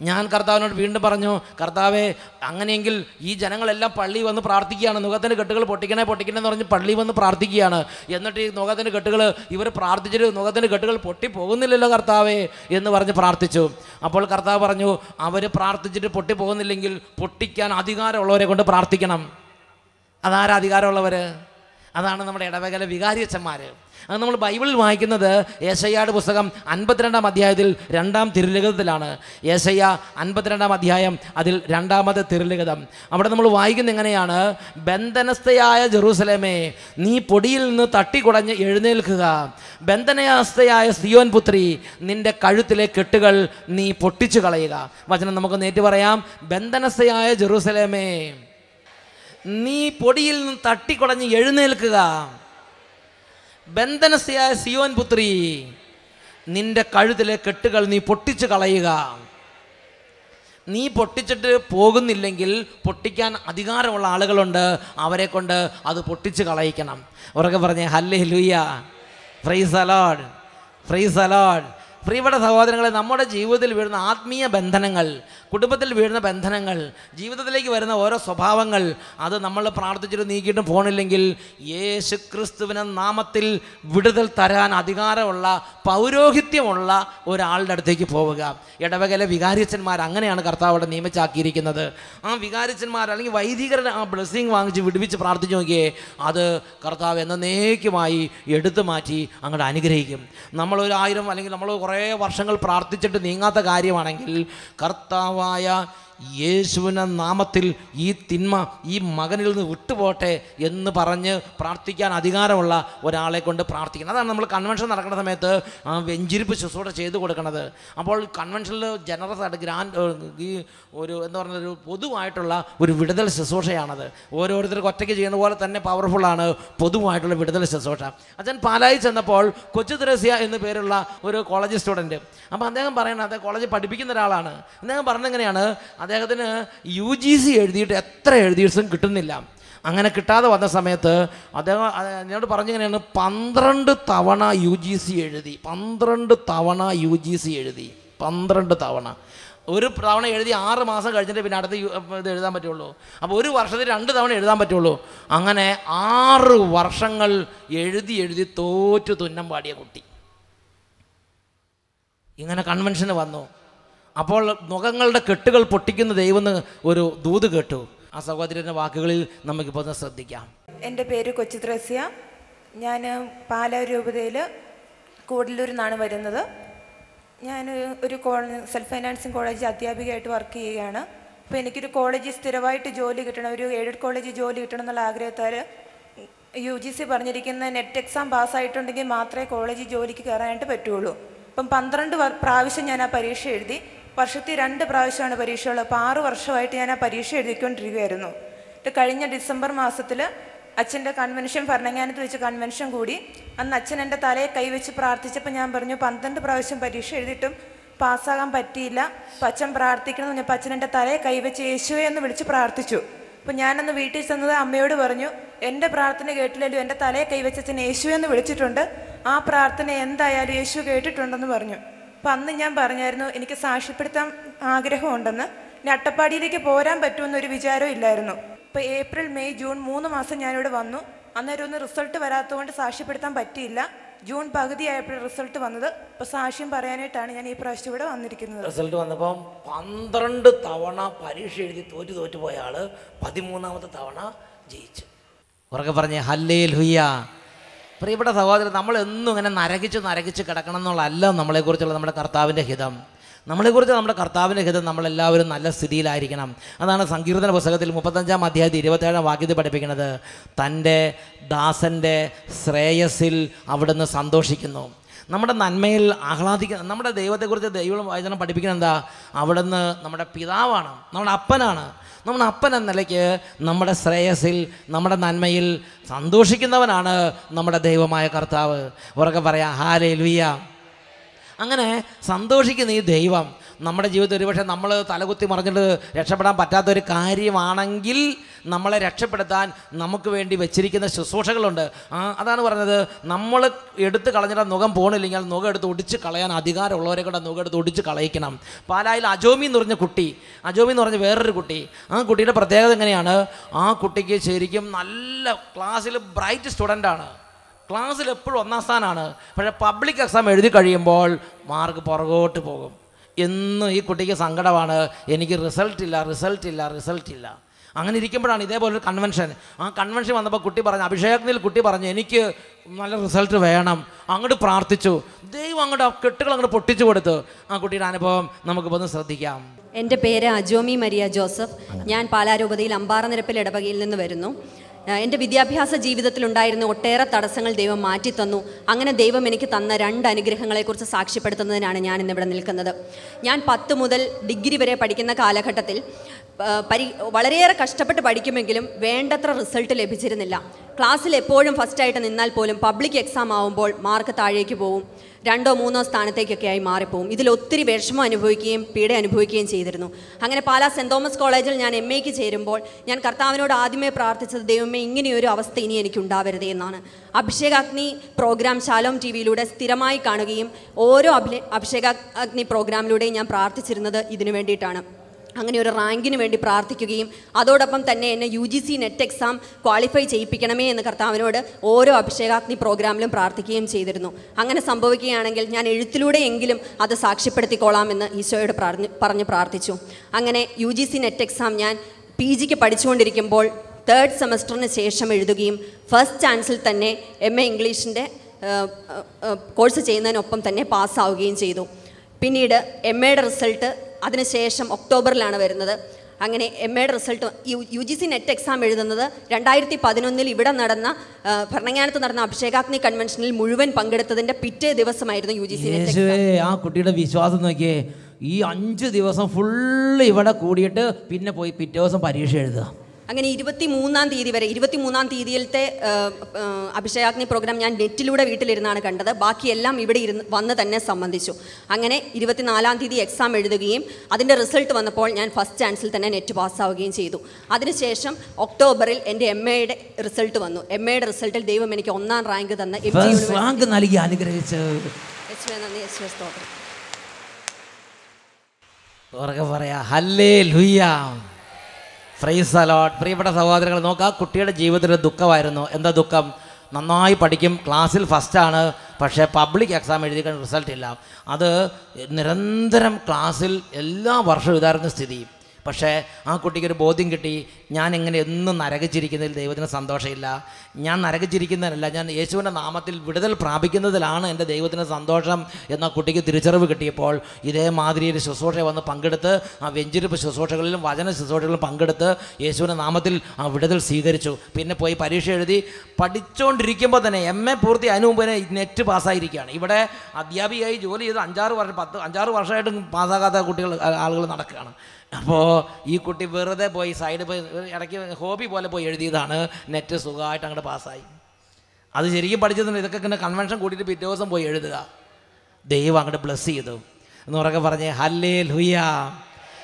ഞാൻ കർത്താവിനോട് വീണ്ടും പറഞ്ഞു കർത്താവെ അങ്ങനെയെങ്കിൽ ഈ ജനങ്ങളെല്ലാം പള്ളി വന്ന് പ്രാർത്ഥിക്കുകയാണ് നുഖത്തിൻ്റെ കെട്ടുകൾ പൊട്ടിക്കണേ പൊട്ടിക്കണേ എന്ന് പറഞ്ഞ് പള്ളി വന്ന് പ്രാർത്ഥിക്കുകയാണ് എന്നിട്ട് ഈ നുഖത്തിൻ്റെ കെട്ടുകൾ ഇവർ പ്രാർത്ഥിച്ചിട്ട് നുഖത്തിൻ്റെ കെട്ടുകൾ പൊട്ടി പോകുന്നില്ലല്ലോ കർത്താവേ എന്ന് പറഞ്ഞ് പ്രാർത്ഥിച്ചു അപ്പോൾ കർത്താവ് പറഞ്ഞു അവർ പ്രാർത്ഥിച്ചിട്ട് പൊട്ടി പോകുന്നില്ലെങ്കിൽ പൊട്ടിക്കാൻ അധികാരമുള്ളവരെ കൊണ്ട് പ്രാർത്ഥിക്കണം അതാരാ അതാണ് നമ്മുടെ ഇടവകയിലെ വികാരിയച്ഛന്മാർ അത് നമ്മൾ ബൈബിളിൽ വായിക്കുന്നത് യേശയ്യയുടെ പുസ്തകം അൻപത്തിരണ്ടാം അധ്യായത്തിൽ രണ്ടാം തിരുലിഖിതത്തിലാണ് യേശയ്യ അൻപത്തിരണ്ടാം അധ്യായം അതിൽ രണ്ടാമത്തെ തിരുലിഖിതം അവിടെ നമ്മൾ വായിക്കുന്ന എങ്ങനെയാണ് ബന്ധനസ്ഥയായ ജെറൂസലേമേ നീ പൊടിയിൽ നിന്ന് തട്ടിക്കുടഞ്ഞ് എഴുന്നേൽക്കുക ബന്ധനയാസ്ഥയായ സിയോൻ പുത്രി നിന്റെ കഴുത്തിലെ കെട്ടുകൾ നീ പൊട്ടിച്ചു കളയുക വചനം നമുക്ക് നേരിട്ട് പറയാം ബന്ധനസ്ഥയായ ജെറൂസലേമേ നീ പൊടിയിൽ നിന്ന് തട്ടിക്കുടഞ്ഞ് എഴുന്നേൽക്കുക ബന്ധനസ്ഥയായ സിയോൻ പുത്രി നിന്റെ കഴുതിലെ കെട്ടുകൾ നീ പൊട്ടിച്ചു കളയുക നീ പൊട്ടിച്ചിട്ട് പോകുന്നില്ലെങ്കിൽ പൊട്ടിക്കാൻ അധികാരമുള്ള ആളുകളുണ്ട് അവരെ കൊണ്ട് അത് പൊട്ടിച്ച് കളയിക്കണം ഉറക്കെ പറഞ്ഞേ ഹല്ലേ ലൂയ ഫ്രൈസ് അലോഡ് ഫ്രൈസ് അലോഡ് പ്രിയപ്പെട്ട സഹോദരങ്ങളെ നമ്മുടെ ജീവിതത്തിൽ വീഴുന്ന ആത്മീയ ബന്ധനങ്ങൾ കുടുംബത്തിൽ വീഴുന്ന ബന്ധനങ്ങൾ ജീവിതത്തിലേക്ക് വരുന്ന ഓരോ സ്വഭാവങ്ങൾ അത് നമ്മൾ പ്രാർത്ഥിച്ചിട്ട് നീക്കിയിട്ടും പോകണില്ലെങ്കിൽ യേശു ക്രിസ്തുവിനെ നാമത്തിൽ വിടുതൽ തരാൻ അധികാരമുള്ള പൗരോഹിത്യമുള്ള ഒരാളുടെ അടുത്തേക്ക് പോവുക ഇടവകലെ വികാരിച്ചന്മാർ അങ്ങനെയാണ് കർത്താവ് അവിടെ നിയമിച്ചാക്കിയിരിക്കുന്നത് ആ വികാരിച്ചന്മാർ അല്ലെങ്കിൽ വൈദികരുടെ ആ ബ്ലെസ്സിങ് വാങ്ങിച്ച് വിടുവിച്ച് പ്രാർത്ഥിച്ചു നോക്കിയേ അത് കർത്താവ് എന്നേക്കുമായി എടുത്തു മാറ്റി അങ്ങോട്ട് അനുഗ്രഹിക്കും നമ്മളൊരായിരം അല്ലെങ്കിൽ നമ്മൾ കുറേ കുറേ വർഷങ്ങൾ പ്രാർത്ഥിച്ചിട്ട് നീങ്ങാത്ത കാര്യമാണെങ്കിൽ കർത്താവായ യേശുവിന നാമത്തിൽ ഈ തിന്മ ഈ മകനിൽ നിന്ന് വിട്ടുപോട്ടെ എന്ന് പറഞ്ഞ് പ്രാർത്ഥിക്കാൻ അധികാരമുള്ള ഒരാളെ കൊണ്ട് പ്രാർത്ഥിക്കണം അതാണ് നമ്മൾ കൺവെൻഷൻ നടക്കുന്ന സമയത്ത് ആ വെഞ്ചിരിപ്പ് ശുശ്രൂഷ ചെയ്തു കൊടുക്കുന്നത് അപ്പോൾ കൺവെൻഷനിൽ ജനറസ് ആയിട്ട് ഗ്രാൻഡ് ഈ ഒരു എന്ന് പറഞ്ഞ ഒരു പൊതുവായിട്ടുള്ള ഒരു വിടുതൽ ശുശ്രൂഷയാണത് ഓരോരുത്തർക്കും ഒറ്റയ്ക്ക് ചെയ്യുന്ന പോലെ തന്നെ പവർഫുള്ളാണ് പൊതുവായിട്ടുള്ള വിടുതൽ ശുശ്രൂഷ അച്ഛൻ പാലായി ചെന്നപ്പോൾ കൊച്ചു ദ്രസ്യ എന്ന് പേരുള്ള ഒരു കോളേജ് സ്റ്റുഡൻറ്റ് അപ്പോൾ അദ്ദേഹം പറയുന്നത് കോളേജ് പഠിപ്പിക്കുന്ന ഒരാളാണ് അദ്ദേഹം പറഞ്ഞെങ്ങനെയാണ് അത് അദ്ദേഹത്തിന് യു ജി സി എഴുതിയിട്ട് എത്ര എഴുതിയിട്ടും കിട്ടുന്നില്ല അങ്ങനെ കിട്ടാതെ വന്ന സമയത്ത് അദ്ദേഹം എന്നോട് പറഞ്ഞിങ്ങനെയാണ് പന്ത്രണ്ട് തവണ യു ജി സി എഴുതി പന്ത്രണ്ട് തവണ യു ജി സി എഴുതി പന്ത്രണ്ട് തവണ ഒരു തവണ എഴുതി ആറ് മാസം കഴിഞ്ഞിട്ട് പിന്നെ അടുത്ത ഇത് എഴുതാൻ പറ്റുള്ളൂ അപ്പോൾ ഒരു വർഷത്തിൽ രണ്ട് തവണ എഴുതാൻ പറ്റുള്ളൂ അങ്ങനെ ആറ് വർഷങ്ങൾ എഴുതി എഴുതി തോറ്റു തുന്നം പാടിയ കുട്ടി ഇങ്ങനെ കൺവെൻഷന് വന്നു അപ്പോൾ മുഖങ്ങളുടെ കെട്ടുകൾ പൊട്ടിക്കുന്ന ദൈവം ഒരു ദൂത് കേട്ടു ആ സഹോദരൻ്റെ വാക്കുകളിൽ നമുക്കിപ്പോൾ ശ്രദ്ധിക്കാം എൻ്റെ പേര് കൊച്ചിത്രസ്യ ഞാൻ പാല രൂപതയിൽ കൂടലൂരിൽ നിന്നാണ് വരുന്നത് ഞാൻ ഒരു കോളേജ് സെൽഫ് ഫൈനാൻസിങ് കോളേജ് അധ്യാപികയായിട്ട് വർക്ക് ചെയ്യുകയാണ് അപ്പോൾ എനിക്കൊരു കോളേജിൽ സ്ഥിരമായിട്ട് ജോലി കിട്ടണം ഒരു എയ്ഡഡ് കോളേജിൽ ജോലി കിട്ടണം എന്നുള്ള ആഗ്രഹത്താൽ യു ജി സി പറഞ്ഞിരിക്കുന്ന നെറ്റ് എക്സാം പാസ്സായിട്ടുണ്ടെങ്കിൽ മാത്രമേ കോളേജിൽ ജോലിക്ക് കയറാനായിട്ട് പറ്റുകയുള്ളൂ അപ്പം പന്ത്രണ്ട് പ്രാവശ്യം ഞാൻ ആ പരീക്ഷ എഴുതി വർഷത്തിൽ രണ്ട് പ്രാവശ്യമാണ് പരീക്ഷയുള്ളത് അപ്പോൾ ആറ് വർഷമായിട്ട് ഞാൻ ആ പരീക്ഷ എഴുതിക്കൊണ്ടിരിക്കുകയായിരുന്നു എന്നിട്ട് കഴിഞ്ഞ ഡിസംബർ മാസത്തിൽ അച്ഛൻ്റെ കൺവെൻഷൻ ഭരണങ്ങാനത്ത് വെച്ച് കൺവെൻഷൻ കൂടി അന്ന് അച്ഛൻ എൻ്റെ തലയെ കൈവച്ച് പ്രാർത്ഥിച്ചപ്പോൾ ഞാൻ പറഞ്ഞു പന്ത്രണ്ട് പ്രാവശ്യം പരീക്ഷ എഴുതിയിട്ടും പാസ്സാകാൻ പറ്റിയില്ല പച്ചൻ പ്രാർത്ഥിക്കണം എന്ന് പറഞ്ഞപ്പോൾ അച്ഛൻ എൻ്റെ തലയെ കൈവച്ച് യേശുവെ എന്ന് വിളിച്ച് പ്രാർത്ഥിച്ചു അപ്പോൾ ഞാനന്ന് വീട്ടിൽ ചെന്നത് അമ്മയോട് പറഞ്ഞു എൻ്റെ പ്രാർത്ഥന കേട്ടില്ലല്ലോ എൻ്റെ തലയെ കൈവച്ച് അച്ഛൻ യേശുവെ എന്ന് വിളിച്ചിട്ടുണ്ട് ആ പ്രാർത്ഥന എന്തായാലും യേശു കേട്ടിട്ടുണ്ടെന്ന് പറഞ്ഞു അപ്പം അന്ന് ഞാൻ പറഞ്ഞായിരുന്നു എനിക്ക് സാക്ഷ്യപ്പെടുത്താൻ ആഗ്രഹമുണ്ടെന്ന് ഇനി അട്ടപ്പാടിയിലേക്ക് പോരാൻ പറ്റുമെന്നൊരു വിചാരം ഇല്ലായിരുന്നു ഇപ്പം ഏപ്രിൽ മെയ് ജൂൺ മൂന്ന് മാസം ഞാനിവിടെ വന്നു അന്നേരം ഒന്ന് റിസൾട്ട് വരാത്തതുകൊണ്ട് സാക്ഷ്യപ്പെടുത്താൻ പറ്റിയില്ല ജൂൺ പകുതി ആയപ്പോൾ റിസൾട്ട് വന്നത് ഇപ്പോൾ സാക്ഷ്യം പറയാനായിട്ടാണ് ഞാൻ ഈ പ്രാവശ്യം ഇവിടെ വന്നിരിക്കുന്നത് റിസൾട്ട് വന്നപ്പോൾ പന്ത്രണ്ട് തവണ പരീക്ഷ എഴുതി തോറ്റു തോറ്റു പോയ ആള് പതിമൂന്നാമത്തെ തവണ ജയിച്ചു ഉറക്കെ പറഞ്ഞേ ഹല്ലേ ലുയ്യ പ്രിയപ്പെട്ട സഹോദരൻ നമ്മളെന്നും ഇങ്ങനെ നരകിച്ച് നരകിച്ച് കിടക്കണം എന്നുള്ളതല്ല നമ്മളെക്കുറിച്ചുള്ള നമ്മുടെ കർത്താവിൻ്റെ ഹിതം നമ്മളെക്കുറിച്ച് നമ്മുടെ കർത്താവിൻ്റെ ഹിതം നമ്മളെല്ലാവരും നല്ല സ്ഥിതിയിലായിരിക്കണം അതാണ് സങ്കീർത്തന പുസ്തകത്തിൽ മുപ്പത്തഞ്ചാം അധ്യായത്തിൽ ഇരുപത്തേഴാം വാക്യത്തിൽ പഠിപ്പിക്കുന്നത് തൻ്റെ ദാസൻ്റെ ശ്രേയസിൽ അവിടുന്ന് സന്തോഷിക്കുന്നു നമ്മുടെ നന്മയിൽ ആഹ്ലാദിക്കുന്ന നമ്മുടെ ദൈവത്തെക്കുറിച്ച് ദൈവം വചനം പഠിപ്പിക്കുന്നത് എന്താ അവിടുന്ന് നമ്മുടെ പിതാവാണ് നമ്മുടെ അപ്പനാണ് നമ്മൾ അപ്പൻ എന്ന നിലയ്ക്ക് നമ്മുടെ ശ്രേയസിൽ നമ്മുടെ നന്മയിൽ സന്തോഷിക്കുന്നവനാണ് നമ്മുടെ ദൈവമായ കർത്താവ് ഉറക്കെ പറയാം ഹാലേ ലുയ്യ അങ്ങനെ സന്തോഷിക്കുന്ന ഈ ദൈവം നമ്മുടെ ജീവിതത്തിൽ ഒരുപക്ഷെ നമ്മൾ തലകുത്തി മറിഞ്ഞിട്ട് രക്ഷപ്പെടാൻ പറ്റാത്ത ഒരു കാര്യമാണെങ്കിൽ നമ്മളെ രക്ഷപ്പെടുത്താൻ നമുക്ക് വേണ്ടി വെച്ചിരിക്കുന്ന ശുശ്രൂഷകളുണ്ട് അതാണ് പറഞ്ഞത് നമ്മൾ എടുത്ത് കളഞ്ഞിട്ട് മുഖം പോകണില്ലെങ്കിൽ മുഖം എടുത്ത് ഒടിച്ച് കളയാൻ അധികാരമുള്ളവരെ കൂടെ മുഖം എടുത്ത് ഒടിച്ച് കളയിക്കണം പാലായിൽ അജോമി എന്ന് പറഞ്ഞ കുട്ടി അജോമി എന്ന് പറഞ്ഞ വേറൊരു കുട്ടി ആ കുട്ടിയുടെ പ്രത്യേകത എങ്ങനെയാണ് ആ കുട്ടിക്ക് ശരിക്കും നല്ല ക്ലാസ്സിൽ ബ്രൈറ്റ് സ്റ്റുഡൻ്റാണ് ക്ലാസ്സിൽ എപ്പോഴും ഒന്നാം സ്ഥാനമാണ് പക്ഷേ പബ്ലിക് എക്സാം എഴുതി കഴിയുമ്പോൾ മാർക്ക് പുറകോട്ട് പോകും എന്നും ഈ കുട്ടിക്ക് സങ്കടമാണ് എനിക്ക് റിസൾട്ട് ഇല്ല റിസൾട്ട് ഇല്ല റിസൾട്ട് ഇല്ല അങ്ങനെ ഇരിക്കുമ്പോഴാണ് ഇതേപോലെ ഒരു കൺവെൻഷൻ ആ കൺവെൻഷൻ വന്നപ്പോൾ കുട്ടി പറഞ്ഞു അഭിഷേകത്തിൽ കുട്ടി പറഞ്ഞു എനിക്ക് നല്ല റിസൾട്ട് വേണം അങ്ങോട്ട് പ്രാർത്ഥിച്ചു ദൈവം അങ്ങോട്ട് കെട്ടുകൾ അങ്ങോട്ട് പൊട്ടിച്ചു കൊടുത്തു ആ കുട്ടിയുടെ അനുഭവം നമുക്കിപ്പോൾ ഒന്ന് ശ്രദ്ധിക്കാം എൻ്റെ പേര് അജോമി മരിയ ജോസഫ് ഞാൻ പാലാരൂപതയിൽ അമ്പാറ നിരപ്പിൽ ഇടവകയിൽ നിന്ന് വരുന്നു എൻ്റെ വിദ്യാഭ്യാസ ജീവിതത്തിൽ ഉണ്ടായിരുന്ന ഒട്ടേറെ തടസ്സങ്ങൾ ദൈവം മാറ്റി തന്നു അങ്ങനെ ദൈവം എനിക്ക് തന്ന രണ്ട് അനുഗ്രഹങ്ങളെക്കുറിച്ച് സാക്ഷ്യപ്പെടുത്തുന്നതിനാണ് ഞാൻ ഇന്നിവിടെ നിൽക്കുന്നത് ഞാൻ പത്ത് മുതൽ ഡിഗ്രി വരെ പഠിക്കുന്ന കാലഘട്ടത്തിൽ പരി വളരെയേറെ കഷ്ടപ്പെട്ട് പഠിക്കുമെങ്കിലും വേണ്ടത്ര റിസൾട്ട് ലഭിച്ചിരുന്നില്ല ക്ലാസ്സിൽ എപ്പോഴും ഫസ്റ്റായിട്ട് നിന്നാൽ പോലും പബ്ലിക് എക്സാം ആവുമ്പോൾ മാർക്ക് താഴേക്ക് പോകും രണ്ടോ മൂന്നോ സ്ഥാനത്തേക്കൊക്കെ ആയി മാറിപ്പോവും ഇതിൽ ഒത്തിരി വിഷമം അനുഭവിക്കുകയും പീഡ അനുഭവിക്കുകയും ചെയ്തിരുന്നു അങ്ങനെ പാലാ സെൻറ് തോമസ് കോളേജിൽ ഞാൻ എം എക്ക് ചേരുമ്പോൾ ഞാൻ കർത്താവിനോട് ആദ്യമേ പ്രാർത്ഥിച്ചത് ദൈവമേ ഇങ്ങനെയൊരു അവസ്ഥ ഇനി എനിക്ക് ഉണ്ടാവരുത് എന്നാണ് അഭിഷേകാഗ്നി പ്രോഗ്രാം ശാലോം ടി വിയിലൂടെ സ്ഥിരമായി കാണുകയും ഓരോ അഭിഷേകാഗ്നി പ്രോഗ്രാമിലൂടെയും ഞാൻ പ്രാർത്ഥിച്ചിരുന്നത് ഇതിനു വേണ്ടിയിട്ടാണ് അങ്ങനെ ഒരു റാങ്കിന് വേണ്ടി പ്രാർത്ഥിക്കുകയും അതോടൊപ്പം തന്നെ എന്നെ U G C net exam qualify ചെയ്യിപ്പിക്കണമേ എന്ന് കർത്താവിനോട് ഓരോ അഭിഷേകാഗ്നി പ്രോഗ്രാമിലും പ്രാർത്ഥിക്കുകയും ചെയ്തിരുന്നു അങ്ങനെ സംഭവിക്കുകയാണെങ്കിൽ ഞാൻ എഴുത്തിലൂടെയെങ്കിലും അത് സാക്ഷ്യപ്പെടുത്തിക്കോളാമെന്ന് ഈശോയോട് പറഞ്ഞ് പറഞ്ഞ് പ്രാർത്ഥിച്ചു അങ്ങനെ U G C net exam ഞാൻ പി ജിക്ക് പഠിച്ചുകൊണ്ടിരിക്കുമ്പോൾ തേർഡ് സെമസ്റ്ററിന് ശേഷം എഴുതുകയും ഫസ്റ്റ് ചാൻസിൽ തന്നെ എം എ ഇംഗ്ലീഷിൻ്റെ കോഴ്സ് ചെയ്യുന്നതിനൊപ്പം തന്നെ പാസ്സാവുകയും ചെയ്തു പിന്നീട് എം എയുടെ റിസൾട്ട് അതിനുശേഷം ഒക്ടോബറിലാണ് വരുന്നത് അങ്ങനെ എം എയുടെ result U G C net exam എഴുതുന്നത് രണ്ടായിരത്തി പതിനൊന്നിൽ ഇവിടെ നടന്ന ഭരണങ്ങാനത്ത് നടന്ന അഭിഷേകാഗ്നി കൺവെൻഷനിൽ മുഴുവൻ പങ്കെടുത്തതിന്റെ പിറ്റേ ദിവസമായിരുന്നു യു ജി സി ആ കുട്ടിയുടെ വിശ്വാസം നോക്കിയേ ഈ അഞ്ച് ദിവസം ഫുള്ള് ഇവിടെ കൂടിയിട്ട് പിന്നെ പോയി പിറ്റേ ദിവസം പരീക്ഷ എഴുതുക അങ്ങനെ ഇരുപത്തി മൂന്നാം തീയതി വരെ ഇരുപത്തി മൂന്നാം തീയതിയിലത്തെ അഭിഷേകാഗ്നി പ്രോഗ്രാം ഞാൻ നെറ്റിലൂടെ വീട്ടിലിരുന്നാണ് കണ്ടത് ബാക്കിയെല്ലാം ഇവിടെ ഇരുന്ന് വന്ന് തന്നെ സംബന്ധിച്ചു അങ്ങനെ ഇരുപത്തിനാലാം തീയതി എക്സാം എഴുതുകയും അതിൻ്റെ റിസൾട്ട് വന്നപ്പോൾ ഞാൻ ഫസ്റ്റ് ചാൻസിൽ തന്നെ നെറ്റ് പാസ്സാവുകയും ചെയ്തു അതിനുശേഷം ഒക്ടോബറിൽ എൻ്റെ എം എയുടെ റിസൾട്ട് വന്നു എം എയുടെ റിസൾട്ടിൽ ദൈവം എനിക്ക് ഒന്നാം റാങ്ക് തന്ന റാങ്ക് നൽകി അനുഗ്രഹിച്ച് പറയാ ഹല്ലേ ലുയ്യാം ഫ്രൈസ് അലോട്ട് പ്രിയപ്പെട്ട സഹോദരങ്ങൾ നോക്കുക ആ കുട്ടിയുടെ ജീവിതത്തിൽ ദുഃഖമായിരുന്നു എന്താ ദുഃഖം നന്നായി പഠിക്കും ക്ലാസ്സിൽ ഫസ്റ്റാണ് പക്ഷേ പബ്ലിക് എക്സാം എഴുതി റിസൾട്ട് ഇല്ല അത് നിരന്തരം ക്ലാസ്സിൽ എല്ലാ വർഷവും ഇതായിരുന്ന സ്ഥിതിയും പക്ഷേ ആ കുട്ടിക്കൊരു ബോധ്യം കിട്ടി ഞാൻ ഇങ്ങനെ എന്നും നരകിച്ചിരിക്കുന്നതിൽ ദൈവത്തിന് സന്തോഷമില്ല ഞാൻ നരകിച്ചിരിക്കുന്നതിനല്ല ഞാൻ യേശുവിൻ്റെ നാമത്തിൽ വിടുതൽ പ്രാപിക്കുന്നതിലാണ് എൻ്റെ ദൈവത്തിന് സന്തോഷം എന്ന കുട്ടിക്ക് തിരിച്ചറിവ് കിട്ടിയപ്പോൾ ഇതേമാതിരി ഒരു ശുശ്രൂഷ വന്ന് പങ്കെടുത്ത് ആ വെഞ്ചിരിപ്പ് ശുശ്രൂഷകളിലും വചന ശുശ്രൂഷകളിലും പങ്കെടുത്ത് യേശുവിൻ്റെ നാമത്തിൽ ആ വിടുതൽ സ്വീകരിച്ചു പിന്നെ പോയി പരീക്ഷ എഴുതി പഠിച്ചുകൊണ്ടിരിക്കുമ്പോൾ തന്നെ എം എ പൂർത്തി അതിനു മുമ്പ് തന്നെ നെറ്റ് പാസ്സായിരിക്കുകയാണ് ഇവിടെ അധ്യാപികയായി ജോലി ചെയ്ത് അഞ്ചാറ് വർഷം പത്ത് അഞ്ചാറ് വർഷമായിട്ടും പാസ്സാകാത്ത കുട്ടികൾ ആളുകൾ നടക്കുകയാണ് അപ്പോൾ ഈ കുട്ടി വെറുതെ പോയി സൈഡ് പോയി ഇടയ്ക്ക് ഹോബി പോലെ പോയി എഴുതിയതാണ് നെറ്റ് സുഖമായിട്ട് അങ്ങോട്ട് പാസ്സായി അത് ശരിക്കും പഠിച്ചതുണ്ട് ഇതൊക്കെ ഇങ്ങനെ കൺവെൻഷൻ കൂട്ടിയിട്ട് പിറ്റേ ദിവസം പോയി എഴുതുക ദൈവം അങ്ങോട്ട് ബ്ലസ് ചെയ്തു എന്ന് പറഞ്ഞൊക്കെ പറഞ്ഞ് ഹല്ലേ ലുയാ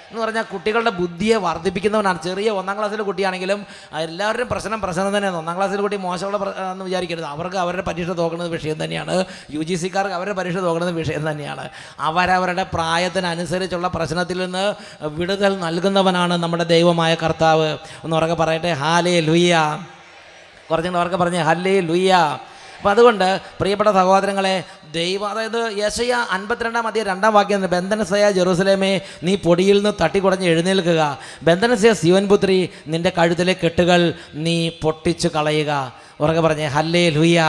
എന്ന് പറഞ്ഞാൽ കുട്ടികളുടെ ബുദ്ധിയെ വർദ്ധിപ്പിക്കുന്നവനാണ് ചെറിയ ഒന്നാം ക്ലാസ്സിലെ കുട്ടിയാണെങ്കിലും എല്ലാവരുടെയും പ്രശ്നം പ്രശ്നം തന്നെയാണ് ഒന്നാം ക്ലാസ്സിലെ കുട്ടി മോശമുള്ള എന്ന് വിചാരിക്കരുത് അവർക്ക് അവരുടെ പരീക്ഷ തോക്കുന്നത് വിഷയം തന്നെയാണ് യു ജി സിക്കാർക്ക് അവരുടെ പരീക്ഷ തോക്കുന്നത് വിഷയം തന്നെയാണ് അവരവരുടെ പ്രായത്തിനനുസരിച്ചുള്ള പ്രശ്നത്തിൽ നിന്ന് വിടുതൽ നൽകുന്നവനാണ് നമ്മുടെ ദൈവമായ കർത്താവ് എന്ന് ഉറക്കെ പറയട്ടെ ഹാലേ ലുയ്യ കുറച്ചുകൂടെ അവർക്ക് പറഞ്ഞേ ഹല്ലേ ലുയ്യ അപ്പം അതുകൊണ്ട് പ്രിയപ്പെട്ട സഹോദരങ്ങളെ ദൈവം അതായത് യശയ അൻപത്തിരണ്ടാം അധികം രണ്ടാം വാക്യം ബന്ധനസയ ജെറൂസലേമേ നീ പൊടിയിൽ നിന്ന് തട്ടിക്കുടഞ്ഞ് എഴുന്നേൽക്കുക ബന്ധനസയ ശിവൻപുത്രി നിൻ്റെ കഴുത്തിലെ കെട്ടുകൾ നീ പൊട്ടിച്ചു കളയുക ഉറക്കെ പറഞ്ഞേ ഹല്ലേ ലുയ്യ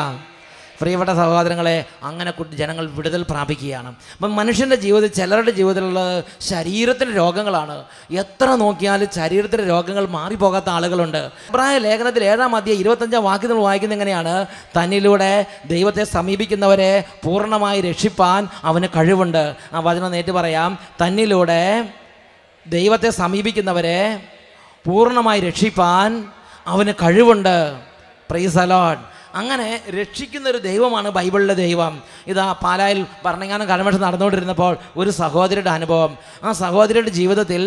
പ്രിയപ്പെട്ട സഹോദരങ്ങളെ അങ്ങനെ ജനങ്ങൾ വിടുതൽ പ്രാപിക്കുകയാണ് അപ്പം മനുഷ്യൻ്റെ ജീവിതത്തിൽ ചിലരുടെ ജീവിതത്തിലുള്ള ശരീരത്തിൻ്റെ രോഗങ്ങളാണ് എത്ര നോക്കിയാലും ശരീരത്തിൻ്റെ രോഗങ്ങൾ മാറിപ്പോകാത്ത ആളുകളുണ്ട് അഭിപ്രായ ലേഖനത്തിൽ ഏഴാം അധ്യായം ഇരുപത്തഞ്ചാം വാക്യം നമ്മൾ വായിക്കുന്നത് എങ്ങനെയാണ് തന്നിലൂടെ ദൈവത്തെ സമീപിക്കുന്നവരെ പൂർണ്ണമായി രക്ഷിപ്പാൻ അവന് കഴിവുണ്ട് ആ വചനം നേരിട്ട് പറയാം തന്നിലൂടെ ദൈവത്തെ സമീപിക്കുന്നവരെ പൂർണ്ണമായി രക്ഷിപ്പാൻ അവന് കഴിവുണ്ട് പ്രൈസ് അലോഡ് അങ്ങനെ രക്ഷിക്കുന്ന ഒരു ദൈവമാണ് ബൈബിളിലെ ദൈവം ഇതാ പാലായിൽ ഭരണങ്ങാനം കാലമേഷം നടന്നുകൊണ്ടിരുന്നപ്പോൾ ഒരു സഹോദരിയുടെ അനുഭവം ആ സഹോദരിയുടെ ജീവിതത്തിൽ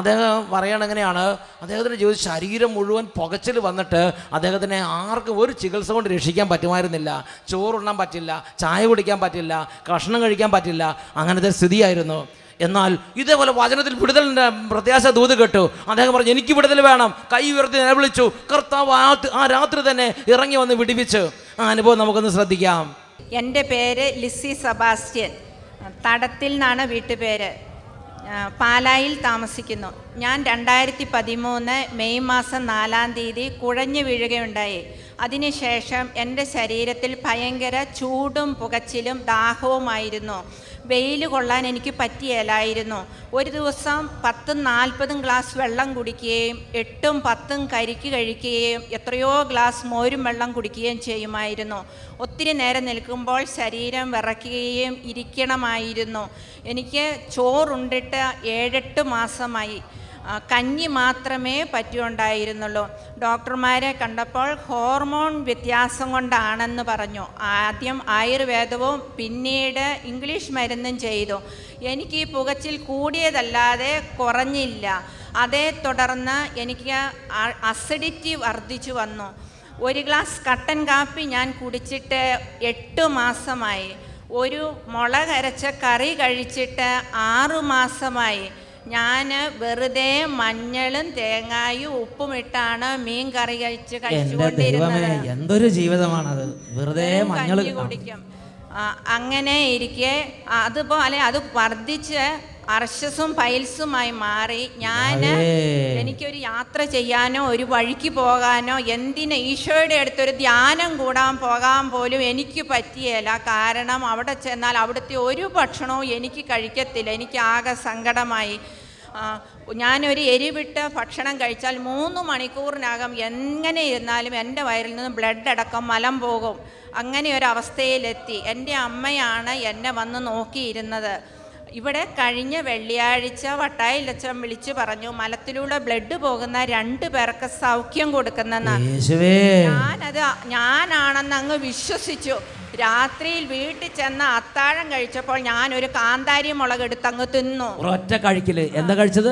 അദ്ദേഹം പറയണെങ്ങനെയാണ് അദ്ദേഹത്തിൻ്റെ ജീവിതം ശരീരം മുഴുവൻ പുകച്ചിൽ വന്നിട്ട് അദ്ദേഹത്തിനെ ആർക്കും ഒരു ചികിത്സ കൊണ്ട് രക്ഷിക്കാൻ പറ്റുമായിരുന്നില്ല ചോറുണ്ണാൻ പറ്റില്ല ചായ കുടിക്കാൻ പറ്റില്ല കഷ്ണം കഴിക്കാൻ പറ്റില്ല അങ്ങനത്തെ സ്ഥിതിയായിരുന്നു എന്നാൽ ഇതേപോലെ വചനത്തിൽ വിടുതലിൻ്റെ പ്രത്യാശ ദൂത് കേട്ടു അദ്ദേഹം പറഞ്ഞു എനിക്ക് വിടുതൽ വേണം കൈ ഉയർത്തി നിലവിളിച്ചു കർത്താവ് ആ രാത്രി തന്നെ ഇറങ്ങി വന്ന് വിടിവിച്ച് ആ അനുഭവം നമുക്കൊന്ന് ശ്രദ്ധിക്കാം എൻ്റെ പേര് ലിസി സബാസ്റ്റ്യൻ തടത്തിൽ നിന്നാണ് വീട്ടുപേര് പാലായിൽ താമസിക്കുന്നു ഞാൻ രണ്ടായിരത്തി പതിമൂന്ന് മെയ് മാസം നാലാം തീയതി കുഴഞ്ഞു വീഴുകയുണ്ടായി അതിനുശേഷം എൻ്റെ ശരീരത്തിൽ ഭയങ്കര ചൂടും പുകച്ചിലും ദാഹവുമായിരുന്നു വെയിൽ കൊള്ളാൻ എനിക്ക് പറ്റിയല്ലായിരുന്നു ഒരു ദിവസം പത്തും നാൽപ്പതും ഗ്ലാസ് വെള്ളം കുടിക്കുകയും എട്ടും പത്തും കരിക്ക് കഴിക്കുകയും എത്രയോ ഗ്ലാസ് മോരും വെള്ളം കുടിക്കുകയും ചെയ്യുമായിരുന്നു ഒത്തിരി നേരം നിൽക്കുമ്പോൾ ശരീരം വിറയ്ക്കുകയും ഇരിക്കണമായിരുന്നു എനിക്ക് ചോറുണ്ടിട്ട് ഏഴെട്ട് മാസമായി കഞ്ഞി മാത്രമേ പറ്റുണ്ടായിരുന്നുള്ളൂ ഡോക്ടർമാരെ കണ്ടപ്പോൾ ഹോർമോൺ വ്യത്യാസം കൊണ്ടാണെന്ന് പറഞ്ഞു ആദ്യം ആയുർവേദവും പിന്നീട് ഇംഗ്ലീഷ് മരുന്നും ചെയ്തു എനിക്ക് ഈ പുകച്ചിൽ കൂടിയതല്ലാതെ കുറഞ്ഞില്ല അതേ തുടർന്ന് എനിക്ക് അസിഡിറ്റി വർദ്ധിച്ചു വന്നു ഒരു ഗ്ലാസ് കട്ടൻ കാപ്പി ഞാൻ കുടിച്ചിട്ട് എട്ട് മാസമായി ഒരു മുളകരച്ച കറി കഴിച്ചിട്ട് ആറു മാസമായി ഞാൻ വെറുതെ മഞ്ഞളും തേങ്ങായും ഉപ്പും ഇട്ടാണ് മീൻ കറി കഴിച്ച് കഴിച്ചുകൊണ്ടിരുന്നത് എന്തൊരു ജീവിതമാണത് വെറുതെ മഞ്ഞൾ കുടിക്കും അങ്ങനെ ഇരിക്കെ അതിപ്പോ അത് വർദ്ധിച്ച് അർശസും ഫയൽസുമായി മാറി ഞാൻ എനിക്കൊരു യാത്ര ചെയ്യാനോ ഒരു വഴിക്ക് പോകാനോ എന്തിന് ഈശോയുടെ അടുത്തൊരു ധ്യാനം കൂടാൻ പോകാൻ പോലും എനിക്ക് പറ്റിയല്ല കാരണം അവിടെ ചെന്നാൽ അവിടുത്തെ ഒരു ഭക്ഷണവും എനിക്ക് കഴിക്കത്തില്ല എനിക്ക് ആകെ സങ്കടമായി ഞാനൊരു എരിവിട്ട ഭക്ഷണം കഴിച്ചാൽ മൂന്ന് മണിക്കൂറിനകം എങ്ങനെ ഇരുന്നാലും എൻ്റെ വയറിൽ നിന്ന് ബ്ലഡ് അടക്കം മലം പോകും അങ്ങനെ ഒരു അവസ്ഥയിലെത്തി എൻ്റെ അമ്മയാണ് എന്നെ വന്ന് നോക്കിയിരുന്നത് ഇവിടെ കഴിഞ്ഞ വെള്ളിയാഴ്ച വട്ടായിലച്ചൻ വിളിച്ചു പറഞ്ഞു മലത്തിലൂടെ ബ്ലഡ് പോകുന്ന രണ്ടു പേർക്ക് സൗഖ്യം കൊടുക്കുന്നെന്ന് ഞാനത് ഞാനാണെന്ന് അങ്ങ് വിശ്വസിച്ചു രാത്രിയിൽ വീട്ടിൽ ചെന്ന് അത്താഴം കഴിച്ചപ്പോൾ ഞാൻ ഒരു കാന്താരി മുളക് എടുത്ത് അങ്ങ് തിന്നു ഒറ്റ കഴിക്കല് എന്താ കഴിച്ചത്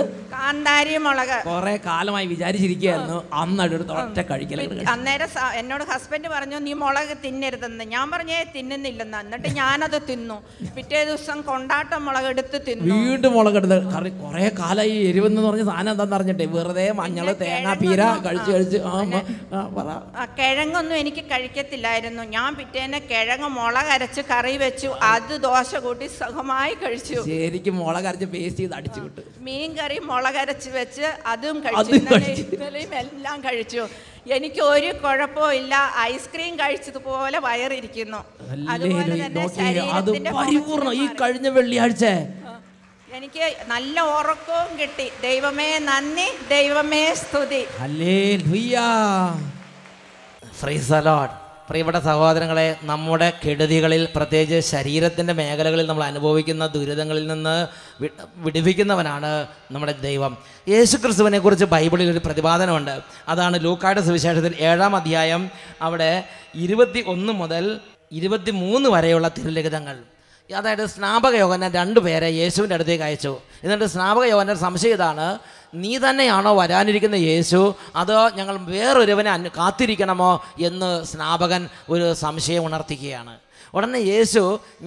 കാന്താരി മുളക് കുറെ കാലമായി വിചാരിച്ചിരിക്കുകയായിരുന്നു അന്നടുത്ത് കഴിക്കല അന്നേരം എന്നോട് ഹസ്ബൻഡ് പറഞ്ഞു നീ മുളക് തിന്നരുതെന്ന് ഞാൻ പറഞ്ഞേ തിന്നുന്നില്ലെന്ന് എന്നിട്ട് ഞാനത് തിന്നു പിറ്റേ ദിവസം കൊണ്ടാട്ടം മുളക് എടുത്ത് തിന്നു വീണ്ടും മുളക് എടുത്ത് കൊറേ കാലായി കാലമായി എരിവെന്ന് പറഞ്ഞ സാധനം എന്താന്ന് പറഞ്ഞിട്ടേ വെറുതെ മഞ്ഞള് തേങ്ങ പീര കഴിച്ച് കഴിച്ച് കിഴങ്ങൊന്നും എനിക്ക് കഴിക്കത്തില്ലായിരുന്നു ഞാൻ പിറ്റേനെ കിഴങ്ങ് മുളക് അരച്ച് കറി വെച്ചു അത് ദോശ കൂട്ടി സുഖമായി കഴിച്ചു ശരിക്കും മുളക് അരച്ച് പേസ്റ്റ് ചെയ്ത് അടിച്ചു വിട്ടു മീൻ കറി മുളക് അരച്ച് വെച്ച് അതും കഴിച്ചു ഇന്നലെയും എല്ലാം കഴിച്ചു എനിക്ക് ഒരു കുഴപ്പമില്ല ഐസ്ക്രീം കഴിച്ചതുപോലെ വയറിരിക്കുന്നു അതുപോലെ തന്നെ ഈ കഴിഞ്ഞ വെള്ളിയാഴ്ച എനിക്ക് നല്ല ഉറക്കവും കിട്ടി ദൈവമേ നന്ദി ദൈവമേ സ്തുതി പ്രിയപ്പെട്ട സഹോദരങ്ങളെ നമ്മുടെ കെടുതികളിൽ പ്രത്യേകിച്ച് ശരീരത്തിൻ്റെ മേഖലകളിൽ നമ്മൾ അനുഭവിക്കുന്ന ദുരിതങ്ങളിൽ നിന്ന് വിടിവിക്കുന്നവനാണ് നമ്മുടെ ദൈവം യേശു ക്രിസ്തുവിനെക്കുറിച്ച് ബൈബിളിൽ ഒരു പ്രതിപാദനമുണ്ട് അതാണ് ലൂക്കായുടെ സുവിശേഷത്തിൽ ഏഴാം അധ്യായം അവിടെ ഇരുപത്തി ഒന്ന് മുതൽ ഇരുപത്തി മൂന്ന് വരെയുള്ള തിരുലിഖിതങ്ങൾ അതായത് സ്നാപക യോഗന രണ്ടുപേരെ യേശുവിൻ്റെ അടുത്തേക്ക് അയച്ചു എന്നിട്ട് സ്നാപക യോഗന സംശയം ഇതാണ് നീ തന്നെയാണോ വരാനിരിക്കുന്ന യേശു അതോ ഞങ്ങൾ വേറൊരുവനെ കാത്തിരിക്കണമോ എന്ന് സ്നാപകൻ ഒരു സംശയം ഉണർത്തിക്കുകയാണ് ഉടനെ യേശു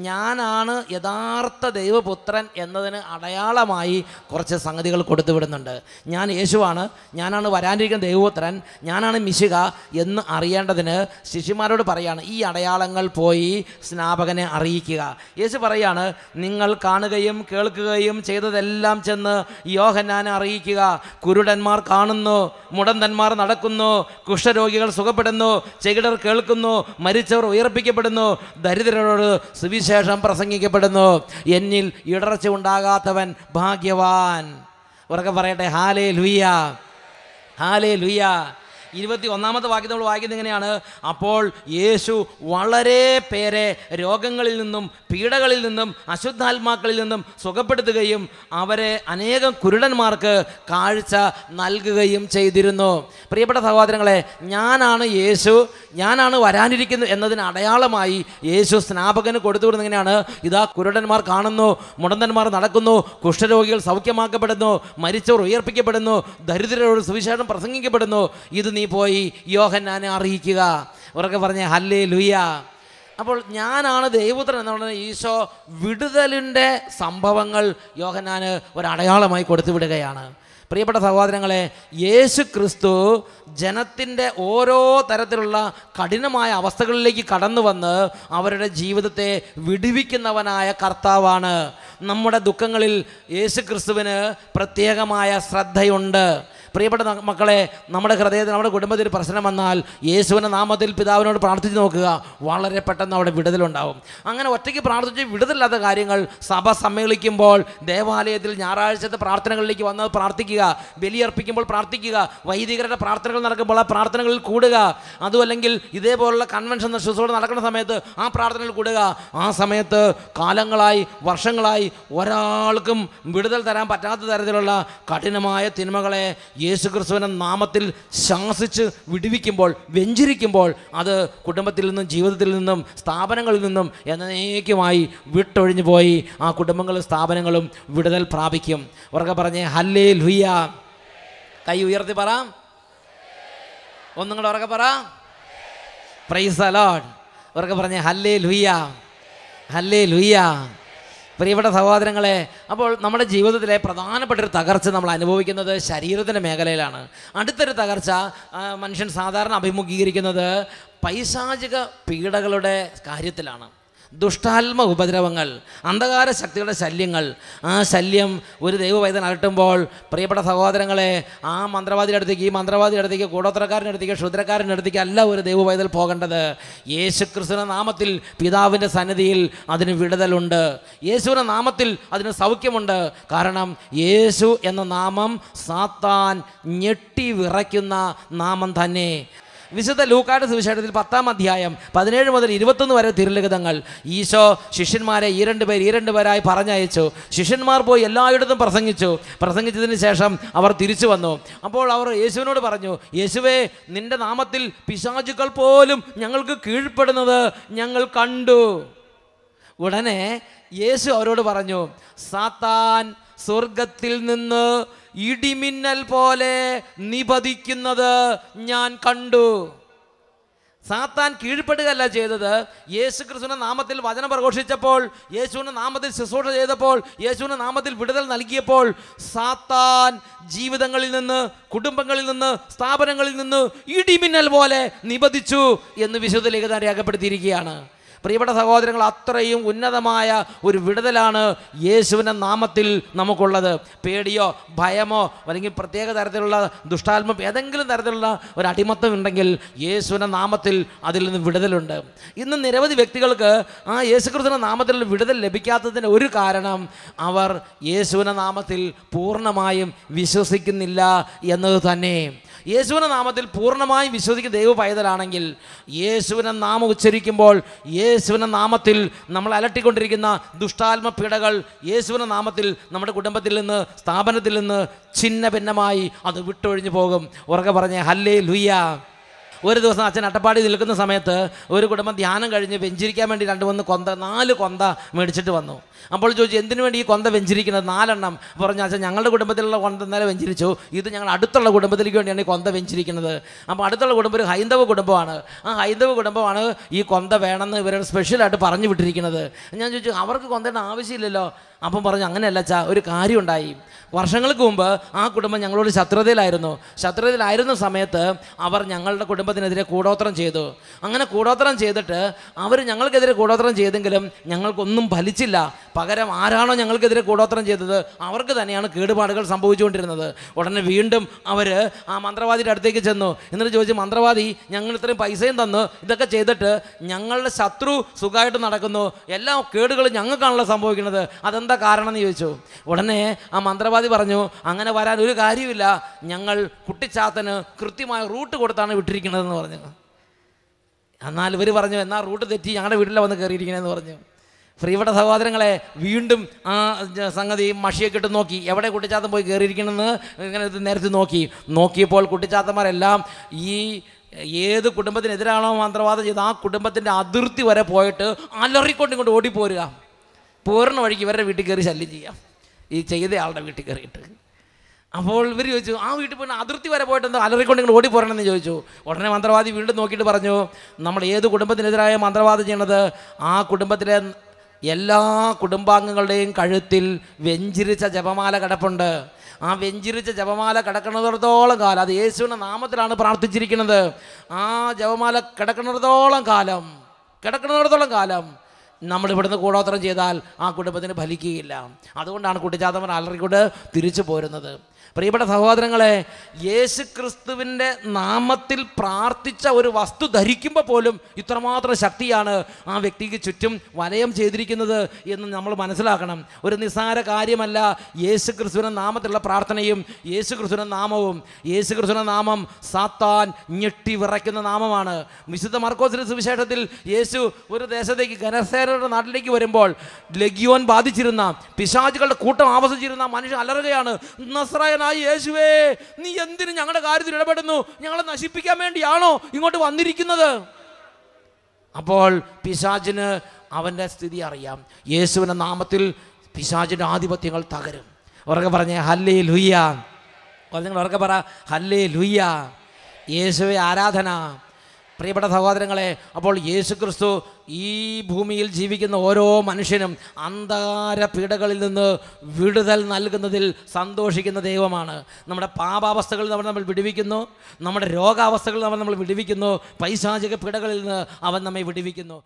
ഞാനാണ് യഥാർത്ഥ ദൈവപുത്രൻ എന്നതിന് അടയാളമായി കുറച്ച് സംഗതികൾ കൊടുത്തുവിടുന്നുണ്ട് ഞാൻ യേശുവാണ് ഞാനാണ് വരാനിരിക്കുന്ന ദൈവപുത്രൻ ഞാനാണ് മിശിക എന്ന് അറിയേണ്ടതിന് ശിശുമാരോട് പറയാണ് ഈ അടയാളങ്ങൾ പോയി സ്നാപകനെ അറിയിക്കുക യേശു പറയാണ് നിങ്ങൾ കാണുകയും കേൾക്കുകയും ചെയ്തതെല്ലാം ചെന്ന് യോഹന്നാനെ അറിയിക്കുക കുരുടന്മാർ കാണുന്നു മുടന്തന്മാർ നടക്കുന്നു കുഷ്ഠരോഗികൾ സുഖപ്പെടുന്നു ചെകിടർ കേൾക്കുന്നു മരിച്ചവർ ഉയർപ്പിക്കപ്പെടുന്നു ദരിദ്രരോട് സുവിശേഷം പ്രസംഗിക്കപ്പെടുന്നു എന്നിൽ ഇടർച്ച ഉണ്ടാകാത്തവൻ ഭാഗ്യവാൻ ഉറക്കെ പറയട്ടെ ഹാലേ ലുയ്യ ഹാലേ ലുയ്യ ഇരുപത്തി ഒന്നാമത്തെ വാക്യം നമ്മൾ വായിക്കുന്നത് എങ്ങനെയാണ് അപ്പോൾ യേശു വളരെ പേരെ രോഗങ്ങളിൽ നിന്നും പീഡകളിൽ നിന്നും അശുദ്ധാത്മാക്കളിൽ നിന്നും സുഖപ്പെടുത്തുകയും അവരെ അനേകം കുരുടന്മാർക്ക് കാഴ്ച നൽകുകയും ചെയ്തിരുന്നു പ്രിയപ്പെട്ട സഹോദരങ്ങളെ ഞാനാണ് യേശു ഞാനാണ് വരാനിരിക്കുന്നത് എന്നതിന് അടയാളമായി യേശു സ്നാപകന് കൊടുത്തു വിടുന്നെങ്ങനെയാണ് ഇതാ കുരുടന്മാർ കാണുന്നു മുടന്തന്മാർ നടക്കുന്നു കുഷ്ഠരോഗികൾ സൗഖ്യമാക്കപ്പെടുന്നു മരിച്ചവർ ഉയർപ്പിക്കപ്പെടുന്നു ദരിദ്രരോട് സുവിശേഷം പ്രസംഗിക്കപ്പെടുന്നു ഇത് നീ പോയി യോഹന്നാനെ അറിയിക്കുക ഉറക്കെ പറഞ്ഞ ഹല്ലേ ലുയ അപ്പോൾ ഞാനാണ് ദൈവപുത്രൻ എന്ന് പറഞ്ഞാൽ ഈശോ വിടുതലിൻ്റെ സംഭവങ്ങൾ യോഹന്നാന് ഒരടയാളമായി കൊടുത്തു വിടുകയാണ് പ്രിയപ്പെട്ട സഹോദരങ്ങളെ യേശു ക്രിസ്തു ജനത്തിൻ്റെ ഓരോ തരത്തിലുള്ള കഠിനമായ അവസ്ഥകളിലേക്ക് കടന്നു വന്ന് അവരുടെ ജീവിതത്തെ വിടുവിക്കുന്നവനായ കർത്താവാണ് നമ്മുടെ ദുഃഖങ്ങളിൽ യേശു ക്രിസ്തുവിന് പ്രത്യേകമായ ശ്രദ്ധയുണ്ട് പ്രിയപ്പെട്ട മക്കളെ നമ്മുടെ ഹൃദയത്തിൽ നമ്മുടെ കുടുംബത്തിൽ പ്രശ്നം വന്നാൽ യേശുവിൻ്റെ നാമത്തിൽ പിതാവിനോട് പ്രാർത്ഥിച്ച് നോക്കുക വളരെ പെട്ടെന്ന് അവിടെ വിടുതലുണ്ടാവും അങ്ങനെ ഒറ്റയ്ക്ക് പ്രാർത്ഥിച്ച് വിടുതലില്ലാത്ത കാര്യങ്ങൾ സഭ സമ്മേളിക്കുമ്പോൾ ദേവാലയത്തിൽ ഞായറാഴ്ചത്തെ പ്രാർത്ഥനകളിലേക്ക് വന്ന് പ്രാർത്ഥിക്കുക ബലിയർപ്പിക്കുമ്പോൾ പ്രാർത്ഥിക്കുക വൈദികരുടെ പ്രാർത്ഥനകൾ നടക്കുമ്പോൾ ആ പ്രാർത്ഥനകളിൽ കൂടുക അതുമല്ലെങ്കിൽ ഇതേപോലുള്ള കൺവെൻഷൻ ശുശ്രൂഷ നടക്കുന്ന സമയത്ത് ആ പ്രാർത്ഥനകൾ കൂടുക ആ സമയത്ത് കാലങ്ങളായി വർഷങ്ങളായി ഒരാൾക്കും വിടുതൽ തരാൻ പറ്റാത്ത തരത്തിലുള്ള കഠിനമായ തിന്മകളെ യേശുക്രിസ്തുവിനെ നാമത്തിൽ ശാസിച്ച് വിടുവിക്കുമ്പോൾ വെഞ്ചിരിക്കുമ്പോൾ അത് കുടുംബത്തിൽ നിന്നും ജീവിതത്തിൽ നിന്നും സ്ഥാപനങ്ങളിൽ നിന്നും എന്നേക്കുമായി വിട്ടൊഴിഞ്ഞു പോയി ആ കുടുംബങ്ങളും സ്ഥാപനങ്ങളും വിടുതൽ പ്രാപിക്കും ഉറക്കെ പറഞ്ഞേ ഹല്ലേ ലുയ കൈ ഉയർത്തി പറ ഒന്നും ഉറക്കെ പറ പ്രൈസ് അലോഡ് ഉറക്കെ പറഞ്ഞേ ഹല്ലേ ലുയ ഹല്ലേ ലുയ്യ പ്രിയപ്പെട്ട സഹോദരങ്ങളെ അപ്പോൾ നമ്മുടെ ജീവിതത്തിലെ പ്രധാനപ്പെട്ട ഒരു തകർച്ച നമ്മൾ അനുഭവിക്കുന്നത് ശരീരത്തിൻ്റെ മേഖലയിലാണ് അടുത്തൊരു തകർച്ച മനുഷ്യൻ സാധാരണ അഭിമുഖീകരിക്കുന്നത് പൈശാചിക പീഡകളുടെ കാര്യത്തിലാണ് ദുഷ്ടാത്മ ഉപദ്രവങ്ങൾ അന്ധകാര ശക്തികളുടെ ശല്യങ്ങൾ ആ ശല്യം ഒരു ദൈവവൈദ്യൻ അലട്ടുമ്പോൾ പ്രിയപ്പെട്ട സഹോദരങ്ങളെ ആ മന്ത്രവാദിയുടെ അടുത്തേക്ക് ഈ മന്ത്രവാദിയുടെ അടുത്തേക്ക് കൂടോത്രക്കാരൻ്റെ അടുത്തേക്ക് ക്ഷുദ്രക്കാരൻ്റെ അടുത്തേക്ക് അല്ല ഒരു ദൈവവൈദ്യൽ പോകേണ്ടത് യേശുക്രിസ്തുവിൻ്റെ നാമത്തിൽ പിതാവിൻ്റെ സന്നിധിയിൽ അതിന് വിടുതലുണ്ട് യേശുവിൻ്റെ നാമത്തിൽ അതിന് സൗഖ്യമുണ്ട് കാരണം യേശു എന്ന നാമം സാത്താൻ ഞെട്ടി വിറയ്ക്കുന്ന നാമം തന്നെ വിശുദ്ധ ലൂക്കാട് സുവിശേഷത്തിൽ പത്താം അധ്യായം പതിനേഴ് മുതൽ ഇരുപത്തൊന്ന് വരെ തിരുലിഖിതങ്ങൾ ഈശോ ശിഷ്യന്മാരെ ഈ രണ്ട് പേർ ഈ രണ്ട് പേരായി പറഞ്ഞയച്ചു ശിഷ്യന്മാർ പോയി എല്ലായിടത്തും പ്രസംഗിച്ചു പ്രസംഗിച്ചതിന് ശേഷം അവർ തിരിച്ചു വന്നു അപ്പോൾ അവർ യേശുവിനോട് പറഞ്ഞു യേശുവേ നിന്റെ നാമത്തിൽ പിശാചുക്കൾ പോലും ഞങ്ങൾക്ക് കീഴ്പ്പെടുന്നത് ഞങ്ങൾ കണ്ടു ഉടനെ യേശു അവരോട് പറഞ്ഞു സാത്താൻ സ്വർഗത്തിൽ നിന്ന് ഇടിമിന്നൽ പോലെ നിപതിക്കുന്നത് ഞാൻ കണ്ടു സാത്താൻ കീഴ്പ്പെടുകയല്ല ചെയ്തത് യേശു ക്രിസ്തുവിൻ്റെ നാമത്തിൽ വചനം പ്രഘോഷിച്ചപ്പോൾ യേശുവിൻ്റെ നാമത്തിൽ ശുശ്രൂഷ ചെയ്തപ്പോൾ യേശുവിൻ്റെ നാമത്തിൽ വിടുതൽ നൽകിയപ്പോൾ സാത്താൻ ജീവിതങ്ങളിൽ നിന്ന് കുടുംബങ്ങളിൽ നിന്ന് സ്ഥാപനങ്ങളിൽ നിന്ന് ഇടിമിന്നൽ പോലെ നിപതിച്ചു എന്ന് വിശുദ്ധ ലേഖനം രേഖപ്പെടുത്തിയിരിക്കുകയാണ് പ്രിയപ്പെട്ട സഹോദരങ്ങൾ അത്രയും ഉന്നതമായ ഒരു വിടുതലാണ് യേശുവിൻ്റെ നാമത്തിൽ നമുക്കുള്ളത് പേടിയോ ഭയമോ അല്ലെങ്കിൽ പ്രത്യേക തരത്തിലുള്ള ദുഷ്ടാത്മം ഏതെങ്കിലും തരത്തിലുള്ള ഒരു അടിമത്തം ഉണ്ടെങ്കിൽ യേശുവിൻ്റെ നാമത്തിൽ അതിൽ നിന്ന് വിടുതലുണ്ട് ഇന്ന് നിരവധി വ്യക്തികൾക്ക് ആ യേശുക്രിസ്തുവിൻ്റെ നാമത്തിൽ വിടുതൽ ലഭിക്കാത്തതിൻ്റെ ഒരു കാരണം അവർ യേശുവിൻ്റെ നാമത്തിൽ പൂർണ്ണമായും വിശ്വസിക്കുന്നില്ല എന്നത് തന്നെ യേശുവിനെ നാമത്തിൽ പൂർണ്ണമായും വിശ്വസിക്കുന്ന ദൈവ പൈതലാണെങ്കിൽ യേശുവിനെ നാമം ഉച്ചരിക്കുമ്പോൾ യേശുവിനെ നാമത്തിൽ നമ്മൾ അലട്ടിക്കൊണ്ടിരിക്കുന്ന ദുഷ്ടാത്മ പീഡകൾ യേശുവിനെ നാമത്തിൽ നമ്മുടെ കുടുംബത്തിൽ നിന്ന് സ്ഥാപനത്തിൽ നിന്ന് ചിന്ന ഭിന്നമായി അത് വിട്ടൊഴിഞ്ഞു പോകും ഉറക്കെ പറഞ്ഞേ ഹല്ലേ ലുയ്യ ഒരു ദിവസം അച്ഛൻ അട്ടപ്പാടി നിൽക്കുന്ന സമയത്ത് ഒരു കുടുംബം ധ്യാനം കഴിഞ്ഞ് വെഞ്ചിരിക്കാൻ വേണ്ടി രണ്ട് മൂന്ന് കൊന്ത നാല് കൊന്ത മേടിച്ചിട്ട് വന്നു അപ്പോൾ ചോദിച്ചു എന്തിനു വേണ്ടി ഈ കൊന്ത വെഞ്ചിരിക്കുന്നത് നാലെണ്ണം പറഞ്ഞു അച്ഛൻ ഞങ്ങളുടെ കുടുംബത്തിലുള്ള കൊന്ത ഇന്നലെ വെഞ്ചിരിച്ചു ഇത് ഞങ്ങൾ അടുത്തുള്ള കുടുംബത്തിലേക്ക് വേണ്ടിയാണ് ഈ കൊന്ത വെഞ്ചിരിക്കുന്നത് അപ്പോൾ അടുത്തുള്ള കുടുംബം ഒരു ഹൈന്ദവ കുടുംബമാണ് ആ ഹൈന്ദവ കുടുംബമാണ് ഈ കൊന്ത വേണമെന്ന് ഇവരോട് സ്പെഷ്യലായിട്ട് പറഞ്ഞു വിട്ടിരിക്കുന്നത് ഞാൻ ചോദിച്ചു അവർക്ക് കൊന്തേണ്ട ആവശ്യമില്ലല്ലോ അപ്പം പറഞ്ഞു അങ്ങനെയല്ല ചാ ഒരു കാര്യം ഉണ്ടായി വർഷങ്ങൾക്ക് മുമ്പ് ആ കുടുംബം ഞങ്ങളോട് ശത്രുതയിലായിരുന്നു ശത്രുതയിലായിരുന്ന സമയത്ത് അവർ ഞങ്ങളുടെ കുടുംബത്തിനെതിരെ കൂടോത്രം ചെയ്തു അങ്ങനെ കൂടോത്രം ചെയ്തിട്ട് അവർ ഞങ്ങൾക്കെതിരെ കൂടോത്രം ചെയ്തെങ്കിലും ഞങ്ങൾക്കൊന്നും ഫലിച്ചില്ല പകരം ആരാണോ ഞങ്ങൾക്കെതിരെ കൂടോത്രം ചെയ്തത് അവർക്ക് തന്നെയാണ് കേടുപാടുകൾ സംഭവിച്ചുകൊണ്ടിരുന്നത് ഉടനെ വീണ്ടും അവർ ആ മന്ത്രവാദിയുടെ അടുത്തേക്ക് ചെന്നു എന്നിട്ട് ചോദിച്ചു മന്ത്രവാദി ഞങ്ങൾ ഇത്രയും പൈസയും തന്നു ഇതൊക്കെ ചെയ്തിട്ട് ഞങ്ങളുടെ ശത്രു സുഖമായിട്ട് നടക്കുന്നു എല്ലാ കേടുകളും ഞങ്ങൾക്കാണല്ലോ സംഭവിക്കുന്നത് അതെന്താ എന്താ കാരണം എന്ന് ചോദിച്ചു ഉടനെ ആ മന്ത്രവാദി പറഞ്ഞു അങ്ങനെ വരാൻ ഒരു കാര്യമില്ല ഞങ്ങൾ കുട്ടിച്ചാത്തന് കൃത്യമായ റൂട്ട് കൊടുത്താണ് വിട്ടിരിക്കുന്നതെന്ന് പറഞ്ഞു എന്നാൽ ഇവർ പറഞ്ഞു എന്നാൽ റൂട്ട് തെറ്റി ഞങ്ങളുടെ വീട്ടിലെ വന്ന് കയറിയിരിക്കണമെന്ന് പറഞ്ഞു പ്രിയപ്പെട്ട സഹോദരങ്ങളെ വീണ്ടും ആ സംഗതി മഷിയൊക്കെ ഇട്ട് നോക്കി എവിടെ കുട്ടിച്ചാത്തം പോയി കയറിയിരിക്കണമെന്ന് ഇങ്ങനെ നേരത്തെ നോക്കി നോക്കിയപ്പോൾ കുട്ടിച്ചാത്തന്മാരെല്ലാം ഈ ഏത് കുടുംബത്തിനെതിരാണോ മന്ത്രവാദം ചെയ്ത് ആ കുടുംബത്തിൻ്റെ അതിർത്തി വരെ പോയിട്ട് അലറിക്കൊണ്ട് ഇങ്ങോട്ട് ഓടിപ്പോരുക പൂർണ്ണ വഴിക്ക് ഇവരുടെ വീട്ടിൽ കയറി ശല്യം ചെയ്യാം ഈ ചെയ്ത ആളുടെ വീട്ടിൽ കയറിയിട്ട് അപ്പോൾ ഇവർ ചോദിച്ചു ആ വീട്ടിൽ പോയി അതിർത്തി വരെ പോയിട്ട് അലറിക്കൊണ്ട് ഇങ്ങനെ ഓടി പോരണമെന്ന് ചോദിച്ചു ഉടനെ മന്ത്രവാദി വീണ്ടും നോക്കിയിട്ട് പറഞ്ഞു നമ്മൾ ഏത് കുടുംബത്തിനെതിരായ മന്ത്രവാദം ചെയ്യണത് ആ കുടുംബത്തിലെ എല്ലാ കുടുംബാംഗങ്ങളുടെയും കഴുത്തിൽ വെഞ്ചിരിച്ച ജപമാല കിടപ്പുണ്ട് ആ വെഞ്ചിരിച്ച ജപമാല കിടക്കുന്നിടത്തോളം കാലം അത് യേശുവിൻ്റെ നാമത്തിലാണ് പ്രാർത്ഥിച്ചിരിക്കുന്നത് ആ ജപമാല കിടക്കുന്നിടത്തോളം കാലം കിടക്കുന്നിടത്തോളം കാലം നമ്മൾ കൂടോത്രം ചെയ്താൽ ആ കുടുംബത്തിന് ഫലിക്കുകയില്ല അതുകൊണ്ടാണ് കുട്ടിച്ചാത്തമ്മ അലറിക്കൊണ്ട് തിരിച്ചു പോരുന്നത് പ്രിയപ്പെട്ട സഹോദരങ്ങളെ യേശു ക്രിസ്തുവിൻ്റെ നാമത്തിൽ പ്രാർത്ഥിച്ച ഒരു വസ്തു ധരിക്കുമ്പോൾ പോലും ഇത്രമാത്രം ശക്തിയാണ് ആ വ്യക്തിക്ക് ചുറ്റും വലയം ചെയ്തിരിക്കുന്നത് എന്ന് നമ്മൾ മനസ്സിലാക്കണം ഒരു നിസ്സാര കാര്യമല്ല യേശു ക്രിസ്തുവിൻ്റെ നാമത്തിലുള്ള പ്രാർത്ഥനയും യേശു ക്രിസ്തുവിൻ്റെ നാമവും യേശു ക്രിസ്തുവിൻ്റെ നാമം സാത്താൻ ഞെട്ടി വിറയ്ക്കുന്ന നാമമാണ് വിശുദ്ധ മർക്കോസിൻ്റെ സുവിശേഷത്തിൽ യേശു ഒരു ദേശത്തേക്ക് ഗനസേനയുടെ നാട്ടിലേക്ക് വരുമ്പോൾ ലഗ്യോൻ ബാധിച്ചിരുന്ന പിശാചുകളുടെ കൂട്ടം ആവസിച്ചിരുന്ന മനുഷ്യൻ അലറുകയാണ് നസ്രായന ദൈവപുത്രനായി യേശുവേ നീ എന്തിനു ഞങ്ങളുടെ കാര്യത്തിൽ ഇടപെടുന്നു ഞങ്ങളെ നശിപ്പിക്കാൻ വേണ്ടിയാണോ ഇങ്ങോട്ട് വന്നിരിക്കുന്നത് അപ്പോൾ പിശാചിന് അവൻ്റെ സ്ഥിതി അറിയാം യേശുവിൻ്റെ നാമത്തിൽ പിശാചിൻ്റെ ആധിപത്യങ്ങൾ തകരും ഉറക്കെ പറഞ്ഞേ ഹല്ലേ ലുയ്യ നിങ്ങൾ ഉറക്കെ പറ ഹല്ലേ ലുയ്യ യേശുവെ ആരാധന പ്രിയപ്പെട്ട സഹോദരങ്ങളെ അപ്പോൾ യേശുക്രിസ്തു ഈ ഭൂമിയിൽ ജീവിക്കുന്ന ഓരോ മനുഷ്യനും അന്ധകാര പീഡകളിൽ നിന്ന് വിടുതൽ നൽകുന്നതിൽ സന്തോഷിക്കുന്ന ദൈവമാണ് നമ്മുടെ പാപാവസ്ഥകൾ നമ്മൾ നമ്മൾ വിടുവിക്കുന്നു നമ്മുടെ രോഗാവസ്ഥകൾ നമ്മൾ നമ്മൾ വിടുവിക്കുന്നു പൈശാചിക പീഡകളിൽ നിന്ന് അവൻ നമ്മെ വിടുവിക്കുന്നു